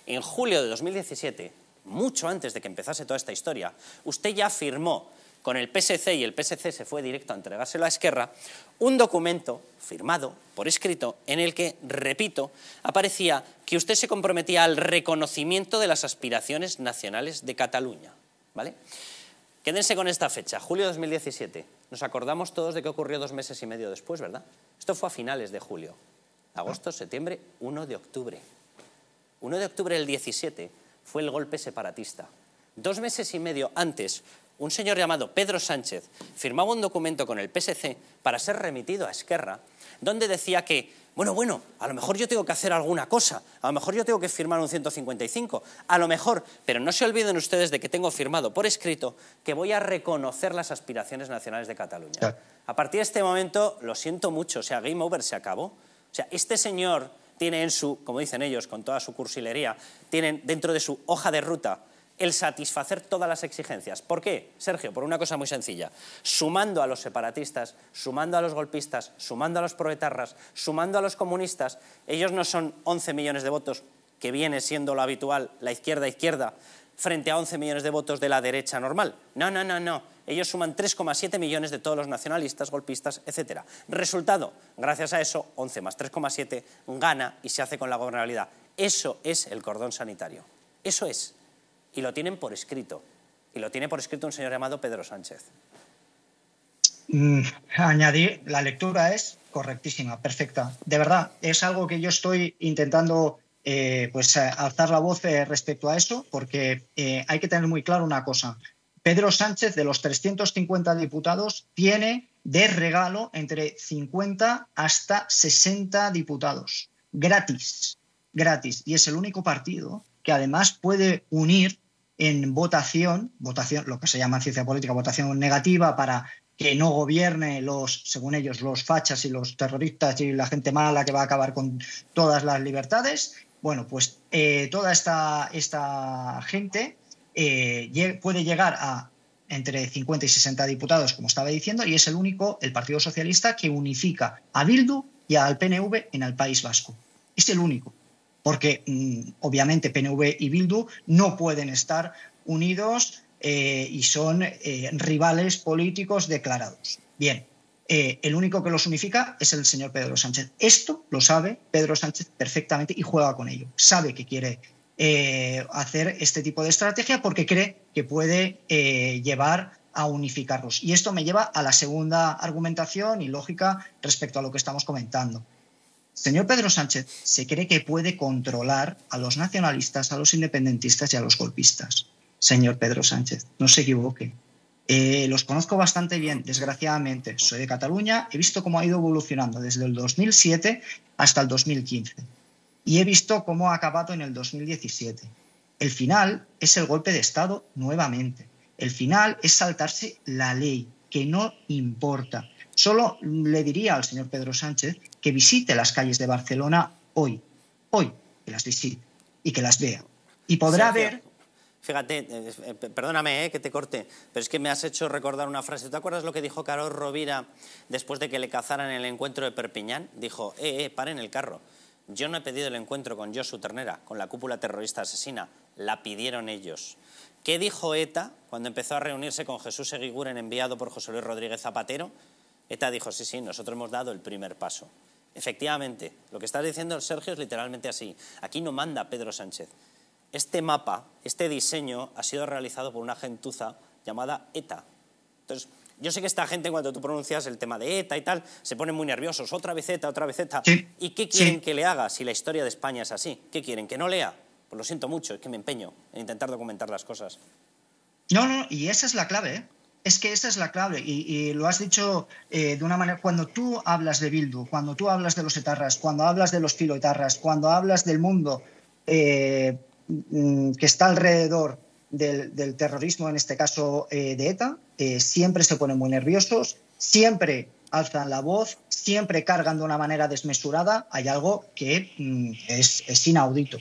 En julio de 2017, mucho antes de que empezase toda esta historia, usted ya firmó con el PSC y el PSC se fue directo a entregárselo a Esquerra, un documento firmado por escrito en el que, repito, aparecía que usted se comprometía al reconocimiento de las aspiraciones nacionales de Cataluña. ¿Vale? Quédense con esta fecha, julio de 2017. Nos acordamos todos de que ocurrió dos meses y medio después, ¿verdad? Esto fue a finales de julio. Agosto, septiembre, 1 de octubre. 1 de octubre del 17 fue el golpe separatista. Dos meses y medio antes un señor llamado Pedro Sánchez firmaba un documento con el PSC para ser remitido a Esquerra, donde decía que, bueno, bueno, a lo mejor yo tengo que hacer alguna cosa, a lo mejor yo tengo que firmar un 155, a lo mejor, pero no se olviden ustedes de que tengo firmado por escrito que voy a reconocer las aspiraciones nacionales de Cataluña. A partir de este momento, lo siento mucho, o sea, Game Over se acabó. O sea, este señor tiene en su, como dicen ellos, con toda su cursilería, tienen dentro de su hoja de ruta el satisfacer todas las exigencias. ¿Por qué, Sergio? Por una cosa muy sencilla. Sumando a los separatistas, sumando a los golpistas, sumando a los proetarras, sumando a los comunistas, ellos no son 11 millones de votos, que viene siendo lo habitual, la izquierda-izquierda, frente a 11 millones de votos de la derecha normal. No, no, no, no. Ellos suman 3,7 millones de todos los nacionalistas, golpistas, etc. Resultado, gracias a eso, 11 más 3,7 gana y se hace con la gobernabilidad. Eso es el cordón sanitario. Eso es. Y lo tienen por escrito. Y lo tiene por escrito un señor llamado Pedro Sánchez. Mm, añadir, la lectura es correctísima, perfecta. De verdad, es algo que yo estoy intentando eh, pues, eh, alzar la voz eh, respecto a eso, porque hay que tener muy claro una cosa. Pedro Sánchez, de los 350 diputados, tiene de regalo entre 50 hasta 60 diputados, gratis, gratis. Y es el único partido que además puede unir en votación, votación, lo que se llama en ciencia política, votación negativa para que no gobierne los, según ellos, los fachas y los terroristas y la gente mala que va a acabar con todas las libertades. Bueno, pues eh, toda esta, esta gente eh, puede llegar a entre 50 y 60 diputados, como estaba diciendo, y es el único, el Partido Socialista, que unifica a Bildu y al PNV en el País Vasco. Es el único porque mm, obviamente PNV y Bildu no pueden estar unidos eh, y son eh, rivales políticos declarados. Bien, eh, el único que los unifica es el señor Pedro Sánchez. Esto lo sabe Pedro Sánchez perfectamente y juega con ello. Sabe que quiere hacer este tipo de estrategia porque cree que puede llevar a unificarlos. Y esto me lleva a la segunda argumentación y lógica respecto a lo que estamos comentando señor Pedro Sánchez se cree que puede controlar a los nacionalistas, a los independentistas y a los golpistas. Señor Pedro Sánchez, no se equivoque. Eh, los conozco bastante bien, desgraciadamente. Soy de Cataluña, he visto cómo ha ido evolucionando desde el 2007 hasta el 2015 y he visto cómo ha acabado en el 2017. El final es el golpe de Estado nuevamente. El final es saltarse la ley, que no importa. Solo le diría al señor Pedro Sánchez que visite las calles de Barcelona hoy, hoy, que las visite y que las vea. Y podrá ver... Fíjate, eh, eh, perdóname eh, que te corte, pero es que me has hecho recordar una frase. ¿Te acuerdas lo que dijo Carol Rovira después de que le cazaran en el encuentro de Perpiñán? Dijo, eh, eh, paren el carro. Yo no he pedido el encuentro con Josu Ternera, con la cúpula terrorista asesina. La pidieron ellos. ¿Qué dijo ETA cuando empezó a reunirse con Jesús Eguiguren enviado por José Luis Rodríguez Zapatero? ETA dijo, sí, sí, nosotros hemos dado el primer paso. Efectivamente, lo que está diciendo Sergio es literalmente así. Aquí no manda Pedro Sánchez. Este mapa, este diseño, ha sido realizado por una gentuza llamada ETA. Entonces, yo sé que esta gente, cuando tú pronuncias el tema de ETA y tal, se ponen muy nerviosos. Otra vez ETA, otra vez ETA. ¿Y qué quieren que le haga si la historia de España es así? ¿Qué quieren? ¿Que no lea? Pues lo siento mucho, es que me empeño en intentar documentar las cosas. No, no, y esa es la clave. ¿eh? Es que esa es la clave y, lo has dicho eh, de una manera, cuando tú hablas de Bildu, cuando tú hablas de los etarras, cuando hablas de los filoetarras, cuando hablas del mundo eh, mm, que está alrededor del, terrorismo, en este caso eh, de ETA, siempre se ponen muy nerviosos, siempre alzan la voz, siempre cargan de una manera desmesurada, hay algo que mm, es, inaudito.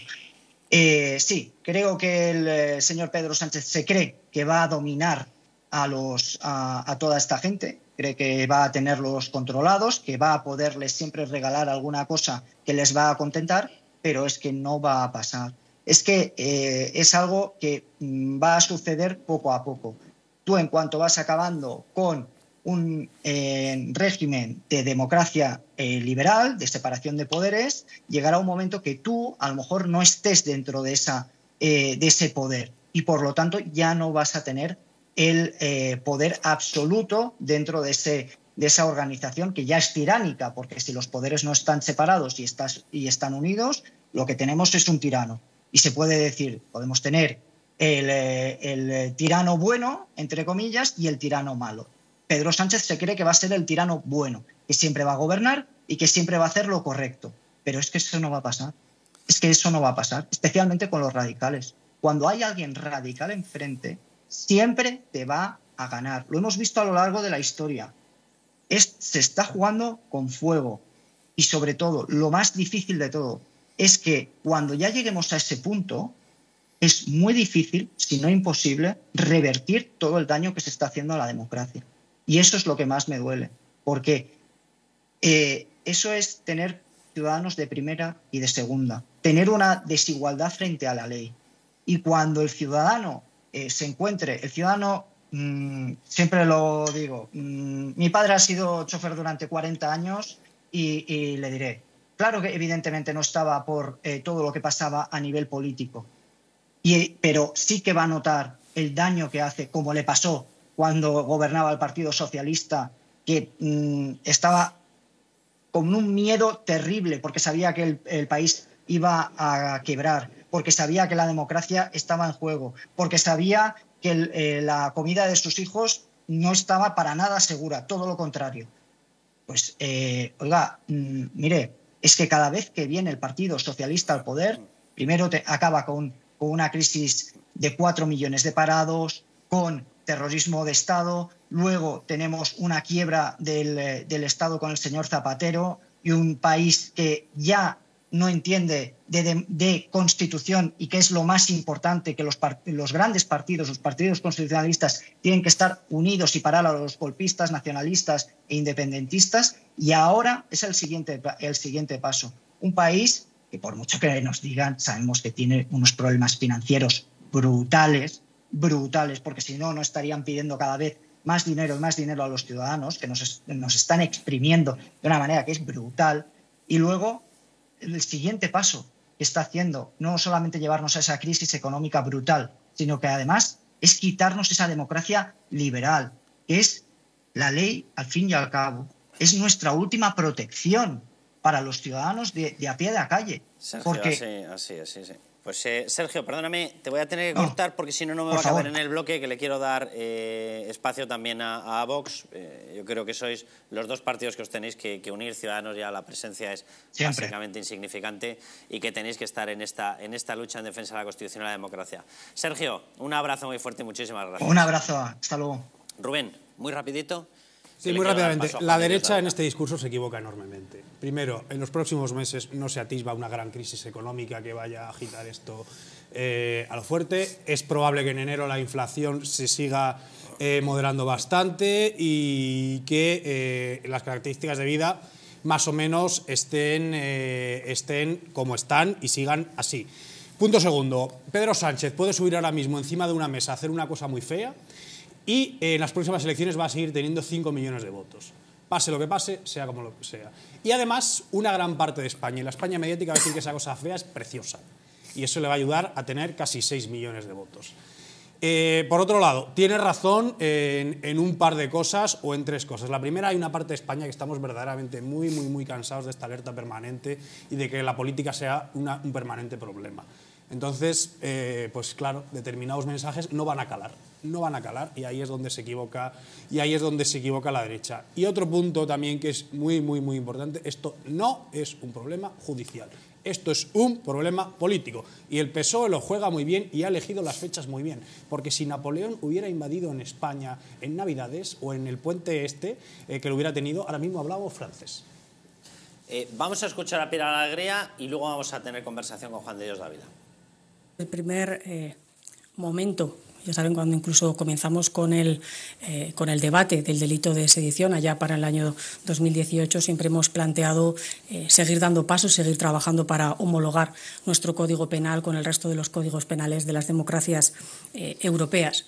sí, creo que el señor Pedro Sánchez se cree que va a dominar a, toda esta gente, cree que va a tenerlos controlados, que va a poderles siempre regalar alguna cosa que les va a contentar, pero es que no va a pasar. Es que eh, es algo que mm, va a suceder poco a poco. Tú en cuanto vas acabando con un eh, régimen de democracia eh, liberal, de separación de poderes, llegará un momento que tú a lo mejor no estés dentro de, esa, de ese poder y por lo tanto ya no vas a tener el eh, poder absoluto dentro de, ese, de esa organización que ya es tiránica, porque si los poderes no están separados y, y están unidos, lo que tenemos es un tirano. Y se puede decir, podemos tener el, eh, el, eh, tirano bueno, entre comillas, y el tirano malo. Pedro Sánchez se cree que va a ser el tirano bueno, que siempre va a gobernar y que siempre va a hacer lo correcto. Pero es que eso no va a pasar. Es que eso no va a pasar, especialmente con los radicales. Cuando hay alguien radical enfrente, siempre te va a ganar. Lo hemos visto a lo largo de la historia. se está jugando con fuego. Y sobre todo, lo más difícil de todo es que cuando ya lleguemos a ese punto, es muy difícil, si no imposible, revertir todo el daño que se está haciendo a la democracia. Y eso es lo que más me duele, porque eh, eso es tener ciudadanos de primera y de segunda, tener una desigualdad frente a la ley. Y cuando el ciudadano eh, se encuentre el ciudadano, mm, siempre lo digo, mm, mi padre ha sido chofer durante 40 años y, le diré, claro que evidentemente no estaba por eh, todo lo que pasaba a nivel político, pero sí que va a notar el daño que hace, como le pasó cuando gobernaba el Partido Socialista, que mm, estaba con un miedo terrible porque sabía que el país iba a quebrar porque sabía que la democracia estaba en juego, porque sabía que eh, la comida de sus hijos no estaba para nada segura, todo lo contrario. Pues, eh, oiga, mm, mire, es que cada vez que viene el Partido Socialista al poder, primero te acaba con, una crisis de cuatro millones de parados, con terrorismo de Estado, luego tenemos una quiebra del eh, Estado con el señor Zapatero y un país que ya no entiende de, constitución y que es lo más importante, que los, grandes partidos, los partidos constitucionalistas, tienen que estar unidos y parar a los golpistas, nacionalistas e independentistas. Y ahora es el siguiente, el siguiente paso. Un país que por mucho que nos digan, sabemos que tiene unos problemas financieros brutales, brutales, porque si no, no estarían pidiendo cada vez más dinero y más dinero a los ciudadanos, que nos, nos están exprimiendo de una manera que es brutal. Y luego el siguiente paso que está haciendo, no solamente llevarnos a esa crisis económica brutal, sino que además es quitarnos esa democracia liberal, que es la ley al fin y al cabo, es nuestra última protección para los ciudadanos de, a pie de la calle. porque pues eh, Sergio, perdóname, te voy a tener que cortar porque si no, no me va a caber en el bloque que le quiero dar eh, espacio también a, Vox. Eh, yo creo que sois los dos partidos que os tenéis que, unir, Ciudadanos ya la presencia es básicamente insignificante y que tenéis que estar en esta, en esta lucha en defensa de la Constitución y la democracia. Sergio, un abrazo muy fuerte y muchísimas gracias. Un abrazo, hasta luego. Rubén, muy rapidito. Sí, muy rápidamente. La derecha en este discurso se equivoca enormemente. Primero, en los próximos meses no se atisba una gran crisis económica que vaya a agitar esto eh, a lo fuerte. Es probable que en enero la inflación se siga eh, moderando bastante y que eh, las características de vida más o menos estén, estén como están y sigan así. Punto segundo, Pedro Sánchez puede subir ahora mismo encima de una mesa a hacer una cosa muy fea y eh, en las próximas elecciones va a seguir teniendo 5 millones de votos. Pase lo que pase, sea como lo sea. Y además, una gran parte de España, y la España mediática va a decir que esa cosa fea es preciosa. Y eso le va a ayudar a tener casi 6 millones de votos. Eh, por otro lado, tiene razón en, un par de cosas o en tres cosas. La primera, hay una parte de España que estamos verdaderamente muy, muy, muy cansados de esta alerta permanente y de que la política sea un permanente problema. Entonces, eh, pues claro, determinados mensajes no van a calar no van a calar y ahí es donde se equivoca y ahí es donde se equivoca la derecha. Y otro punto también que es muy muy muy importante, esto no es un problema judicial. Esto es un problema político y el PSOE lo juega muy bien y ha elegido las fechas muy bien, porque si Napoleón hubiera invadido en España en Navidades o en el puente este eh, que lo hubiera tenido, ahora mismo hablamos francés. Eh, vamos a escuchar a Pilar Alegría y luego vamos a tener conversación con Juan de Dios Dávila. El primer eh, momento ya saben, cuando incluso comenzamos con el, eh, con el debate del delito de sedición allá para el año 2018, siempre hemos planteado eh, seguir dando pasos, seguir trabajando para homologar nuestro código penal con el resto de los códigos penales de las democracias eh, europeas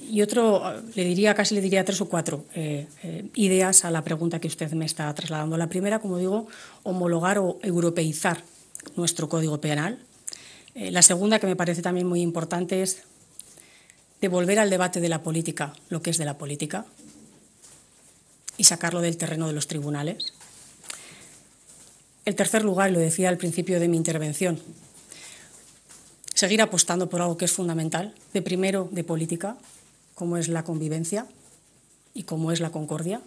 y otro, le diría, casi le diría tres o cuatro ideas a la pregunta que usted me está trasladando. La primera, como digo, homologar o europeizar nuestro código penal. la segunda, que me parece también muy importante, es Devolver volver al debate de la política, lo que es de la política, y sacarlo del terreno de los tribunales. El tercer lugar, lo decía al principio de mi intervención, seguir apostando por algo que es fundamental, de primero de política, como es la convivencia y como es la concordia.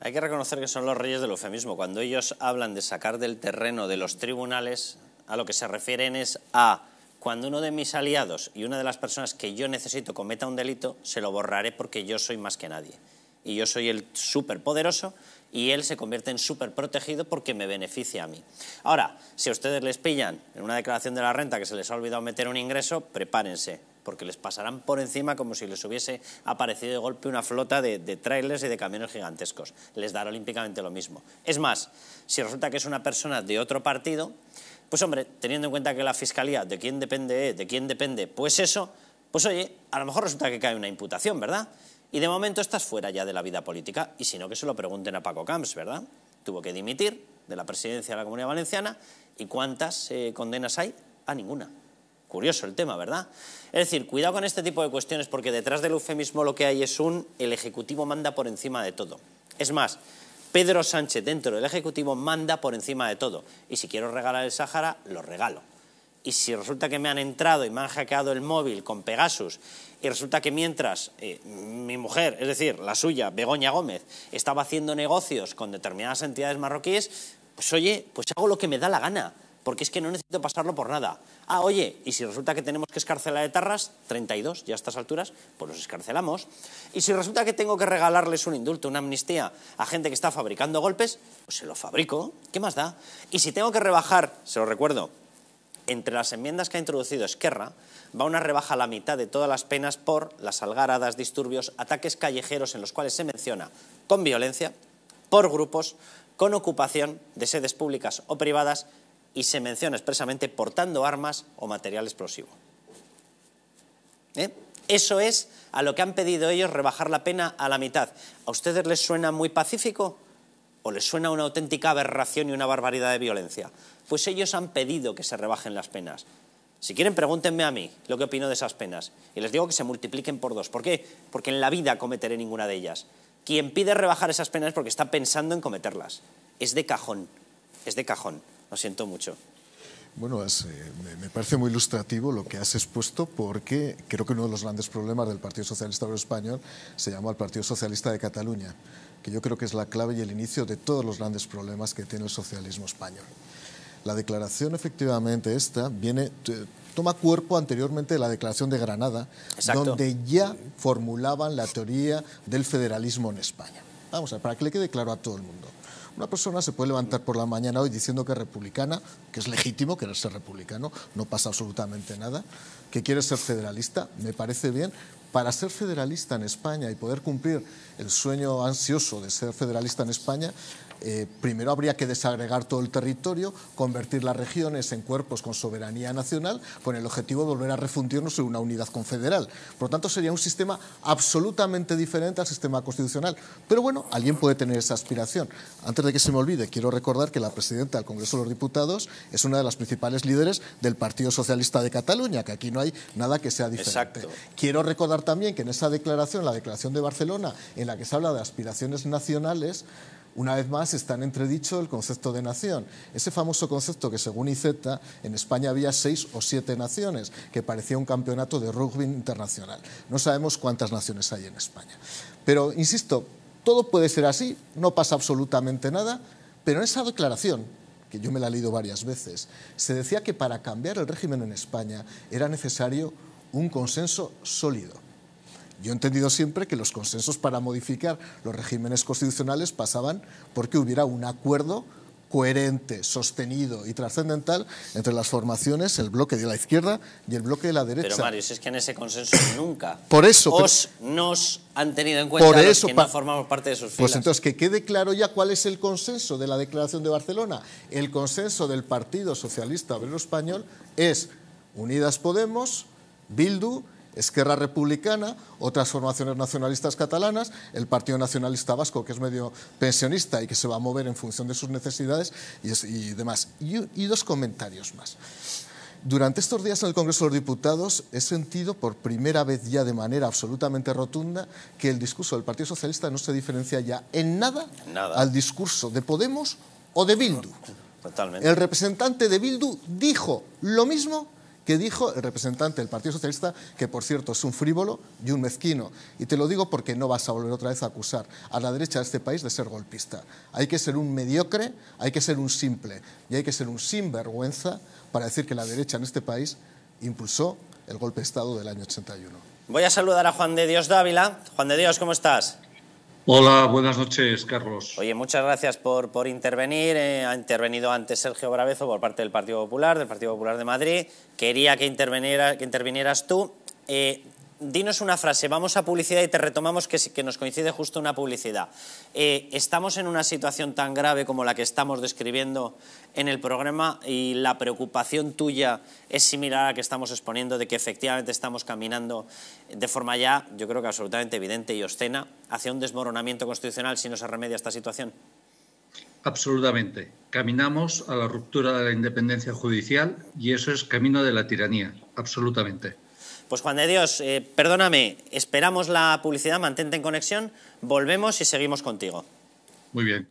Hay que reconocer que son los reyes del eufemismo. Cuando ellos hablan de sacar del terreno de los tribunales, a lo que se refieren es a cuando uno de mis aliados y una de las personas que yo necesito cometa un delito, se lo borraré porque yo soy más que nadie. Y yo soy el superpoderoso y él se convierte en superprotegido porque me beneficia a mí. Ahora, si a ustedes les pillan en una declaración de la renta que se les ha olvidado meter un ingreso, prepárense, porque les pasarán por encima como si les hubiese aparecido de golpe una flota de, trailers y de camiones gigantescos. Les dará olímpicamente lo mismo. Es más, si resulta que es una persona de otro partido, pues hombre, teniendo en cuenta que la fiscalía, ¿de quién depende? Eh? ¿De quién depende? Pues eso, pues oye, a lo mejor resulta que cae una imputación, ¿verdad? Y de momento estás fuera ya de la vida política, y si no, que se lo pregunten a Paco Camps, ¿verdad? Tuvo que dimitir de la presidencia de la Comunidad Valenciana, ¿y cuántas eh, condenas hay? A ninguna. Curioso el tema, ¿verdad? Es decir, cuidado con este tipo de cuestiones porque detrás del eufemismo lo que hay es un el Ejecutivo manda por encima de todo. Es más, Pedro Sánchez dentro del Ejecutivo manda por encima de todo. Y si quiero regalar el Sáhara, lo regalo. Y si resulta que me han entrado y me han hackeado el móvil con Pegasus y resulta que mientras eh, mi mujer, es decir, la suya, Begoña Gómez, estaba haciendo negocios con determinadas entidades marroquíes, pues oye, pues hago lo que me da la gana porque es que no necesito pasarlo por nada. Ah, oye, y si resulta que tenemos que escarcelar etarras, 32 ya a estas alturas, pues los escarcelamos. Y si resulta que tengo que regalarles un indulto, una amnistía a gente que está fabricando golpes, pues se lo fabrico, ¿qué más da? Y si tengo que rebajar, se lo recuerdo, entre las enmiendas que ha introducido Esquerra, va una rebaja a la mitad de todas las penas por las algaradas, disturbios, ataques callejeros en los cuales se menciona con violencia, por grupos, con ocupación de sedes públicas o privadas y se menciona expresamente portando armas o material explosivo. ¿Eh? Eso es a lo que han pedido ellos rebajar la pena a la mitad. ¿A ustedes les suena muy pacífico o les suena una auténtica aberración y una barbaridad de violencia? Pues ellos han pedido que se rebajen las penas. Si quieren, pregúntenme a mí lo que opino de esas penas. Y les digo que se multipliquen por dos. ¿Por qué? Porque en la vida cometeré ninguna de ellas. Quien pide rebajar esas penas es porque está pensando en cometerlas. Es de cajón. Es de cajón. Lo siento mucho. Bueno, eh, me parece muy ilustrativo lo que has expuesto porque creo que uno de los grandes problemas del Partido Socialista Español se llama el Partido Socialista de Cataluña, que yo creo que es la clave y el inicio de todos los grandes problemas que tiene el socialismo español. La declaración efectivamente esta viene, toma cuerpo anteriormente de la declaración de Granada, donde ya formulaban la teoría del federalismo en España. Vamos a ver, para que le quede claro a todo el mundo. Una persona se puede levantar por la mañana hoy diciendo que es republicana, que es legítimo querer ser republicano, no pasa absolutamente nada, que quiere ser federalista, me parece bien. Para ser federalista en España y poder cumplir el sueño ansioso de ser federalista en España, eh, primero habría que desagregar todo el territorio, convertir las regiones en cuerpos con soberanía nacional, con el objetivo de volver a refundirnos en una unidad confederal. Por lo tanto, sería un sistema absolutamente diferente al sistema constitucional. Pero bueno, alguien puede tener esa aspiración. Antes de que se me olvide, quiero recordar que la presidenta del Congreso de los Diputados es una de las principales líderes del Partido Socialista de Cataluña, que aquí no hay nada que sea diferente. Quiero recordar también que en esa declaración, la declaración de Barcelona, en la que se habla de aspiraciones nacionales, una vez más está en entredicho el concepto de nación. Ese famoso concepto que según ICETA en España había seis o siete naciones, que parecía un campeonato de rugby internacional. No sabemos cuántas naciones hay en España. Pero, insisto, todo puede ser así, no pasa absolutamente nada, pero en esa declaración que yo me la he leído varias veces, se decía que para cambiar el régimen en España era necesario un consenso sólido. Yo he entendido siempre que los consensos para modificar los regímenes constitucionales pasaban porque hubiera un acuerdo coherente, sostenido y trascendental entre las formaciones, el bloque de la izquierda y el bloque de la derecha. Pero Mario, si es que en ese consenso nunca por eso, nos han tenido en cuenta por eso, los que formamos parte de esos pues filas. Pues entonces, que quede claro ya cuál es el consenso de la Declaración de Barcelona. El consenso del Partido Socialista Obrero Español es Unidas Podemos, Bildu, Esquerra Republicana, otras formaciones nacionalistas catalanas, el Partido Nacionalista Vasco, que es medio pensionista y que se va a mover en función de sus necesidades y, demás. Y, dos comentarios más. Durante estos días en el Congreso de los Diputados he sentido por primera vez ya de manera absolutamente rotunda que el discurso del Partido Socialista no se diferencia ya en nada, al discurso de Podemos o de Bildu. El representante de Bildu dijo lo mismo que dijo el representante del Partido Socialista, que por cierto es un frívolo y un mezquino. Y te lo digo porque no vas a volver otra vez a acusar a la derecha de este país de ser golpista. Hay que ser un mediocre, hay que ser un simple y hay que ser un sinvergüenza para decir que la derecha en este país impulsó el golpe de Estado del año 81. Voy a saludar a Juan de Dios Dávila. Juan de Dios, ¿cómo estás? Hola, buenas noches, Carlos. Oye, muchas gracias por, por intervenir. Eh, ha intervenido antes Sergio Bravezo por parte del Partido Popular, del Partido Popular de Madrid. Quería que, que intervinieras tú. Eh, dinos una frase, vamos a publicidad y te retomamos que, nos coincide justo una publicidad. Eh, estamos en una situación tan grave como la que estamos describiendo en el programa y la preocupación tuya es similar a la que estamos exponiendo de que efectivamente estamos caminando de forma ya, yo creo que absolutamente evidente y obscena, hacia un desmoronamiento constitucional si no se remedia esta situación. Absolutamente. Caminamos a la ruptura de la independencia judicial y eso es camino de la tiranía, absolutamente. Pues Juan de Dios, eh, perdóname, esperamos la publicidad, mantente en conexión, volvemos y seguimos contigo. Muy bien.